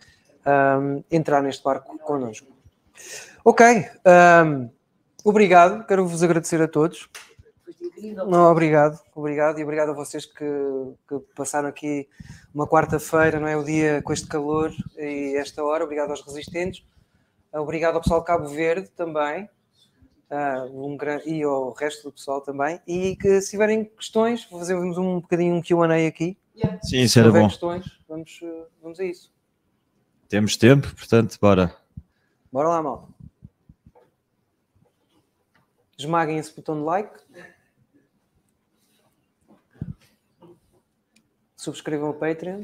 um, entrar neste barco connosco. Ok, um, obrigado, quero vos agradecer a todos. Não, obrigado, obrigado e obrigado a vocês que, que passaram aqui uma quarta-feira, não é? O dia com este calor e esta hora. Obrigado aos resistentes, obrigado ao pessoal de Cabo Verde também uh, um grande, e ao resto do pessoal também. E que se tiverem questões, fazemos um bocadinho um QA aqui. Yeah. Sim, isso era bom. Questões, vamos, vamos a isso. Temos tempo, portanto, bora. Bora lá, mal Esmaguem esse botão de like. Subscrevam o Patreon.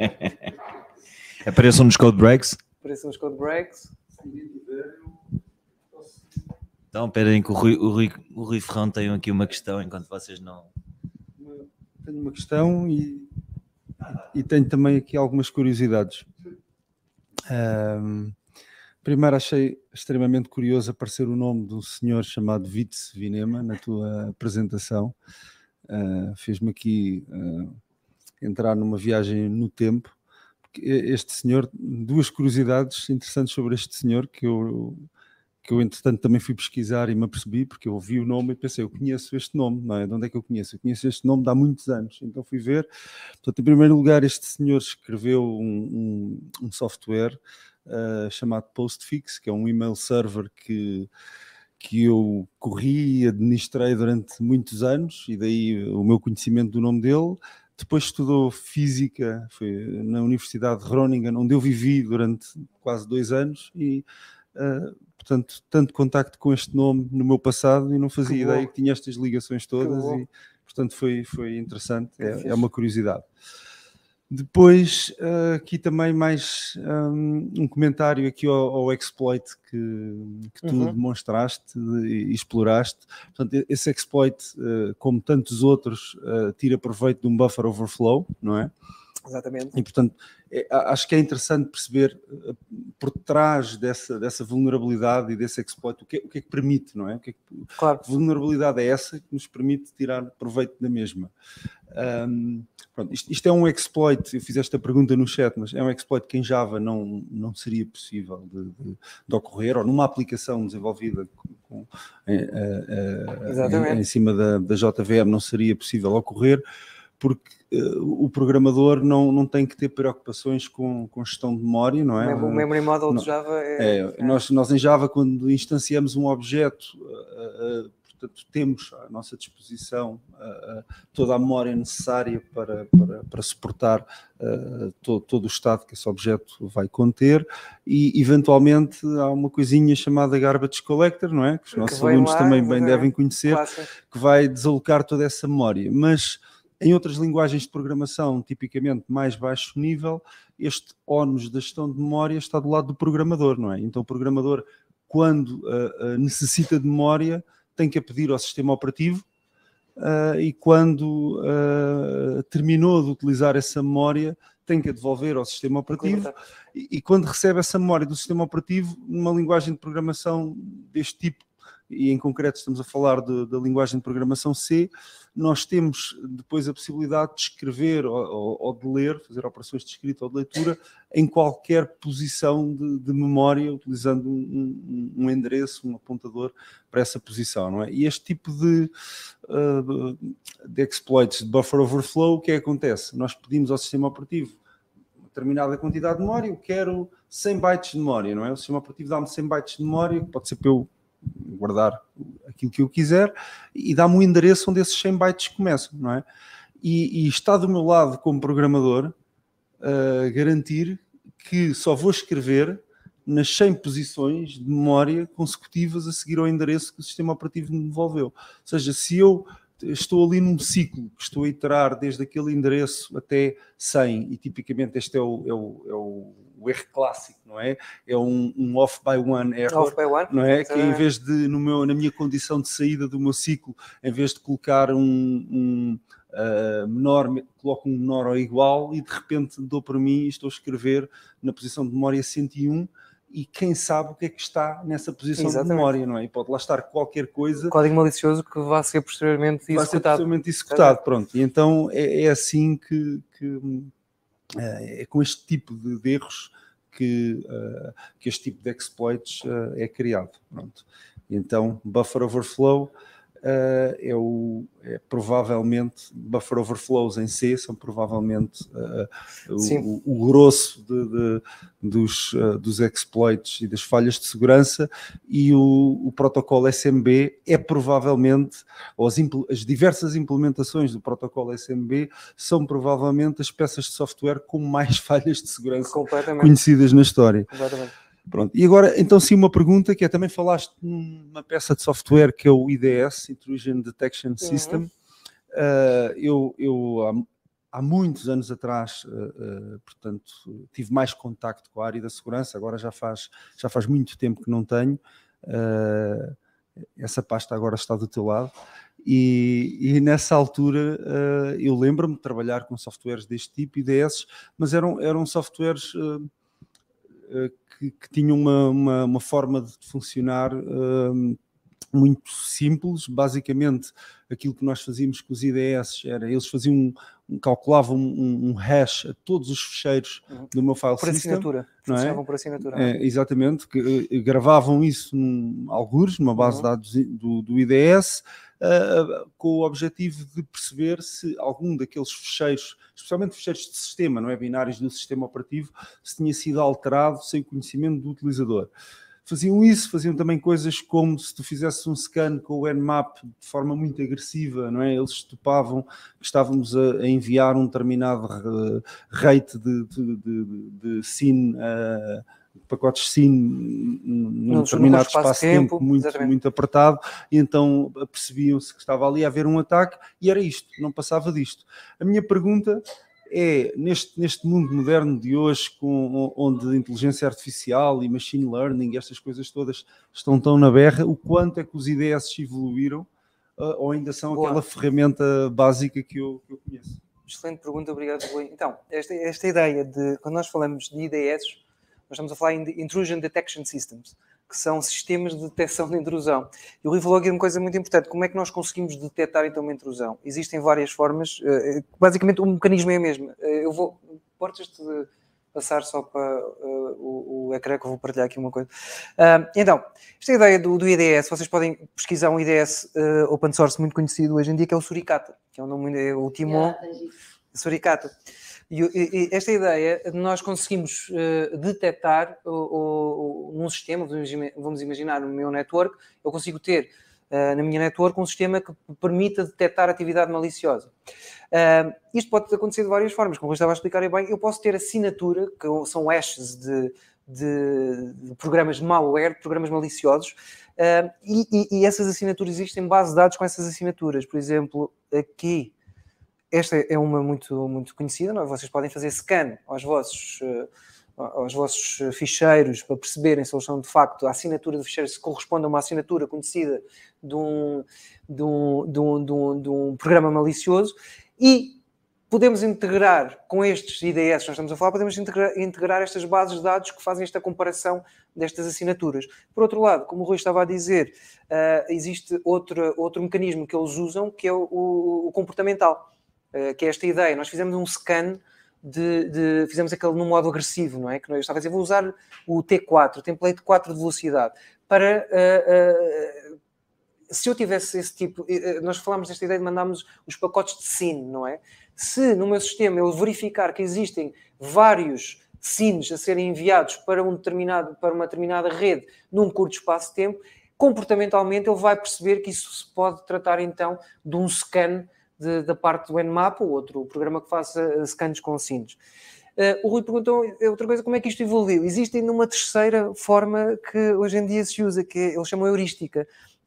Apareçam nos code breaks. Apareçam nos code breaks. Então, esperem que o Rui, o, Rui, o Rui Ferrão tem aqui uma questão enquanto vocês não. Tenho uma questão e e tenho também aqui algumas curiosidades. Um, primeiro, achei extremamente curioso aparecer o nome de um senhor chamado Vitz Vinema na tua apresentação. Uh, Fez-me aqui uh, entrar numa viagem no tempo. Este senhor, duas curiosidades interessantes sobre este senhor que eu que eu entretanto também fui pesquisar e me apercebi, porque eu ouvi o nome e pensei, eu conheço este nome, não é? De onde é que eu conheço? Eu conheço este nome de há muitos anos, então fui ver. Portanto, em primeiro lugar, este senhor escreveu um, um, um software uh, chamado Postfix, que é um email server que que eu corri e administrei durante muitos anos, e daí o meu conhecimento do nome dele. Depois estudou física foi na Universidade de Groningen, onde eu vivi durante quase dois anos, e uh, portanto, tanto contacto com este nome no meu passado e não fazia que ideia bom. que tinha estas ligações todas e, portanto, foi, foi interessante, é, é, uma curiosidade. Depois, eh, aqui também mais hum, um, comentário aqui ao, ao exploit que, que tu uhum. demonstraste e exploraste. Portanto, esse exploit, eh, como tantos outros, eh, tira proveito de um buffer overflow, não é? Exatamente. E portanto, é, acho que é interessante perceber eh, por trás dessa, dessa vulnerabilidade e desse exploit o que, o que é que permite, não é? O que, é que claro. que vulnerabilidade é essa que nos permite tirar proveito da mesma? Um, pronto, isto, isto, é um exploit, eu fiz esta pergunta no chat, mas é um exploit que em Java não, não seria possível de, de, de ocorrer, ou numa aplicação desenvolvida com, com, em, eh, eh, em, em, cima da, da JVM não seria possível ocorrer, porque o programador não, não tem que ter preocupações com, com gestão de memória, não é? O memory model não, de Java é, é, é. Nós, nós em Java, quando instanciamos um objeto, uh, uh, portanto, temos à nossa disposição uh, toda a memória necessária para, para, para suportar todo, todo o estado que esse objeto vai conter e, eventualmente, há uma coisinha chamada garbage collector, não é? Que os nossos que alunos lá, também bem devem conhecer, que vai desalocar toda essa memória. Mas em outras linguagens de programação, tipicamente mais baixo nível, este ónus da gestão de memória está do lado do programador, não é? Então o programador, quando uh, uh, necessita de memória, tem que a pedir ao sistema operativo uh, e quando terminou de utilizar essa memória, tem que a devolver ao sistema operativo e, e, quando recebe essa memória do sistema operativo, numa linguagem de programação deste tipo e em concreto estamos a falar de, da linguagem de programação C, nós temos depois a possibilidade de escrever ou, ou, de ler, fazer operações de escrita ou de leitura, em qualquer posição de, de memória, utilizando um, um, endereço, um apontador para essa posição, não é? E este tipo eh, de, de exploits, de buffer overflow, o que é que acontece? Nós pedimos ao sistema operativo determinada quantidade de memória, eu quero 100 bytes de memória, não é? O sistema operativo dá-me 100 bytes de memória, que pode ser para eu guardar aquilo que eu quiser e dá-me um endereço onde esses 100 bytes começam, não é? E, e está do meu lado como programador uh, garantir que só vou escrever nas 100 posições de memória consecutivas a seguir ao endereço que o sistema operativo me devolveu. Ou seja, se eu estou ali num ciclo que estou a iterar desde aquele endereço até 100, e tipicamente este é o, é o, é o o erro clássico, não é? É um, um off by one error, off by one. não é? Que em vez de, no meu, na minha condição de saída do meu ciclo, em vez de colocar um, um Uh, menor, coloco um menor ou igual e de repente dou para mim e estou a escrever na posição de memória 101 e quem sabe o que é que está nessa posição Exatamente. de memória, não é? E pode lá estar qualquer coisa. código malicioso que vai ser posteriormente executado. Vai ser posteriormente executado, pronto. E então é, é assim que, que eh, é com este tipo de, erros que, uh, que este tipo de exploits uh, é criado. Pronto. Então, buffer overflow uh, é, o, é provavelmente buffer overflows em C são provavelmente uh, o, o, grosso de, de, dos, uh, dos exploits e das falhas de segurança e o, o protocolo SMB é provavelmente ou as, as, diversas implementações do protocolo SMB são provavelmente as peças de software com mais falhas de segurança conhecidas na história. Completamente. Pronto. E agora, então sim, uma pergunta que é, também falaste numa peça de software que é o IDS, Intrusion Detection uhum. System. Uhum. Uh, eu, eu há, há, muitos anos atrás, uh, uh, portanto, tive mais contacto com a área da segurança, agora já faz, já faz muito tempo que não tenho. essa pasta agora está do teu lado. E, e, nessa altura uh, eu lembro-me de trabalhar com softwares deste tipo, IDS, mas eram, eram softwares uh, que, que tinha uma, uma, uma, forma de funcionar um, muito simples. Basicamente, aquilo que nós fazíamos com os IDS era eles faziam um, calculavam um, um, hash a todos os fecheiros uhum. do meu file por system. Assinatura. Não é? Por assinatura. É, exatamente, que eh, gravavam isso em alguns numa base uhum. de dados do, do IDS ah, com o objetivo de perceber se algum daqueles fecheiros, especialmente fecheiros de sistema, não é? Binários do sistema operativo, se tinha sido alterado sem o conhecimento do utilizador. Faziam isso, faziam também coisas como se tu fizesse um scan com o Nmap de forma muito agressiva, não é? Eles topavam que estávamos a, enviar um determinado ah, rate de, de, de, de SIN. Uh, pacotes SIM num determinado espaço-tempo espaço muito, muito apertado, e então percebiam-se que estava ali a haver um ataque e era isto, não passava disto. A minha pergunta é, neste, neste mundo moderno de hoje, com, onde inteligência artificial e machine learning, estas coisas todas estão tão na berra, o quanto é que os IDS evoluíram ah, ou ainda são Boa. aquela ferramenta básica que eu, que eu conheço? Excelente pergunta, obrigado, Rui. Então, esta, esta ideia de, quando nós falamos de IDS, nós estamos a falar em Intrusion Detection Systems, que são sistemas de detecção de intrusão. E o falou aqui uma coisa muito importante. Como é que nós conseguimos detectar então uma intrusão? Existem várias formas. Eh, eh, basicamente, o mecanismo é o mesmo. Eh, eu vou... Portas-te de passar só para uh, o, o, ecrã que eu vou partilhar aqui uma coisa. Uh, então, esta é a ideia do, do IDS, vocês podem pesquisar um IDS uh, open source muito conhecido hoje em dia, que é o Suricata, que é o nome, é o Timon yeah, Suricata. E, e, esta ideia de nós conseguimos uh, detectar o, o, num sistema, vamos imaginar no meu network, eu consigo ter uh, na minha network um sistema que permita detectar atividade maliciosa. Uh, isto pode acontecer de várias formas, como eu estava a explicar bem, eu posso ter assinatura, que são hashes de, de, de programas de malware, programas maliciosos, e, e, e essas assinaturas existem base de dados com essas assinaturas. Por exemplo, aqui esta é uma muito, muito conhecida, não? É? vocês podem fazer scan aos vossos, eh, aos vossos eh, ficheiros para perceberem se eles são de facto a assinatura do ficheiro, se corresponde a uma assinatura conhecida de um, de um, de um, de um, de um programa malicioso e podemos integrar com estes IDS que nós estamos a falar, podemos integrar, integrar, estas bases de dados que fazem esta comparação destas assinaturas. Por outro lado, como o Rui estava a dizer, uh, existe outro, outro mecanismo que eles usam, que é o, o, o comportamental. Eh, que é esta ideia. Nós fizemos um scan de, de, fizemos aquele no modo agressivo, não é? Que eu estava a dizer, vou usar o T4, o template 4 de velocidade, para uh, uh, se eu tivesse esse tipo, nós falámos desta ideia de mandarmos os pacotes de SIN, não é? Se no meu sistema eu verificar que existem vários SINs a serem enviados para, um determinado, para uma determinada rede num curto espaço de tempo, comportamentalmente ele vai perceber que isso se pode tratar então de um scan de, da parte do Nmap, o outro o programa que faz eh, scans com cintos. Uh, o Rui perguntou é outra coisa, como é que isto evoluiu? Existe ainda uma terceira forma que hoje em dia se usa, que é, eles chamam heurística,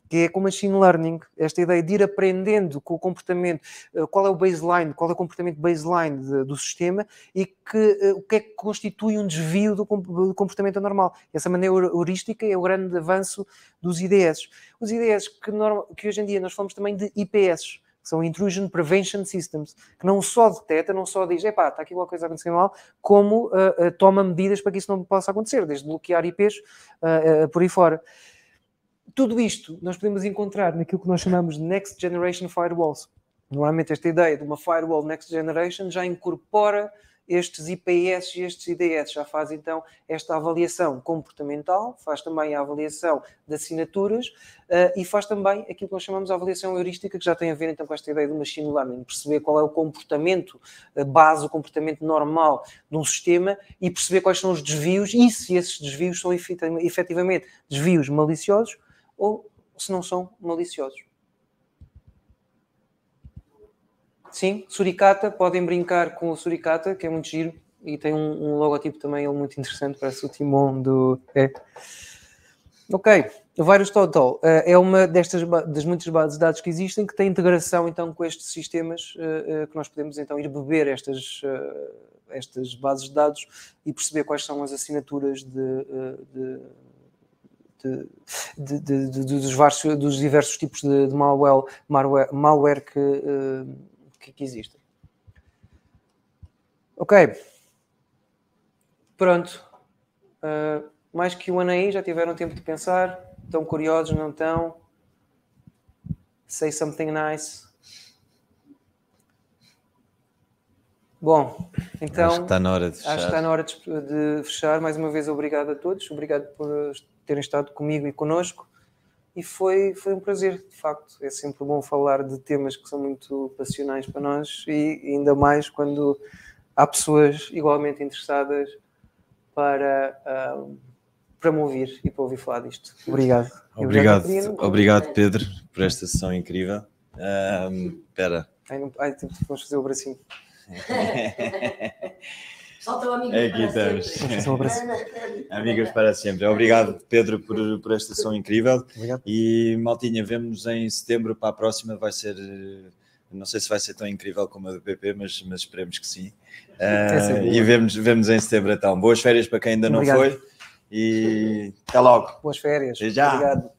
que é com machine learning, esta ideia de ir aprendendo com o comportamento, eh, qual é o baseline, qual é o comportamento baseline de, do sistema e que, o que é que constitui um desvio do, do comportamento anormal. Essa maneira heurística é o grande avanço dos IDS. Os IDS que, norma, que hoje em dia nós falamos também de IPS, são Intrusion Prevention Systems, que não só detecta, não só diz, epá, está aqui alguma coisa acontecendo mal, como uh, uh, toma medidas para que isso não possa acontecer, desde bloquear IPs uh, uh, por aí fora. Tudo isto nós podemos encontrar naquilo que nós chamamos de Next Generation Firewalls. Normalmente esta ideia de uma firewall Next Generation já incorpora estes IPS e estes IDS, já faz então esta avaliação comportamental, faz também a avaliação de assinaturas uh, e faz também aquilo que nós chamamos de avaliação heurística, que já tem a ver então com esta ideia do machine learning, perceber qual é o comportamento uh, base, o comportamento normal de um sistema e perceber quais são os desvios e se esses desvios são efetivamente desvios maliciosos ou se não são maliciosos. Sim, Suricata, podem brincar com o Suricata, que é muito giro, e tem um, um logotipo também ele muito interessante, parece o Timon do. É. Ok, o Virus Total uh, é uma destas das muitas bases de dados que existem que tem integração então com estes sistemas uh, uh, que nós podemos então ir beber estas ah, estas bases de dados e perceber quais são as assinaturas de, de, de, dos, vários, dos diversos tipos de, malware, malware, malware que que, que existem. Ok. Pronto. Uh, mais que um ano aí, já tiveram tempo de pensar? Estão curiosos? Não estão? Say something nice. Bom, então. Acho que está na hora de fechar. Acho que está na hora de, de fechar. Mais uma vez, obrigado a todos. Obrigado por terem estado comigo e conosco e foi, foi um prazer, de facto. É sempre bom falar de temas que são muito passionais para nós e ainda mais quando há pessoas igualmente interessadas para, uh, ah, para me ouvir e para ouvir falar disto. Obrigado. Obrigado, obrigado, Pedro, por esta sessão incrível. Ah, espera. Um, ai, não, ai, tipo, vamos fazer o bracinho. Só é, Aqui para estamos. sempre. Amigas para sempre. Obrigado, Pedro, por, por esta sessão incrível. Obrigado. E, Maltinha, vemos em setembro para a próxima. Vai ser... Eh, não sei se vai ser tão incrível como a do PP, mas, mas esperemos que sim. Uh, e vemos, vemos em setembro então. Boas férias para quem ainda não Obrigado. foi. E até logo. Boas férias. Até já. Obrigado.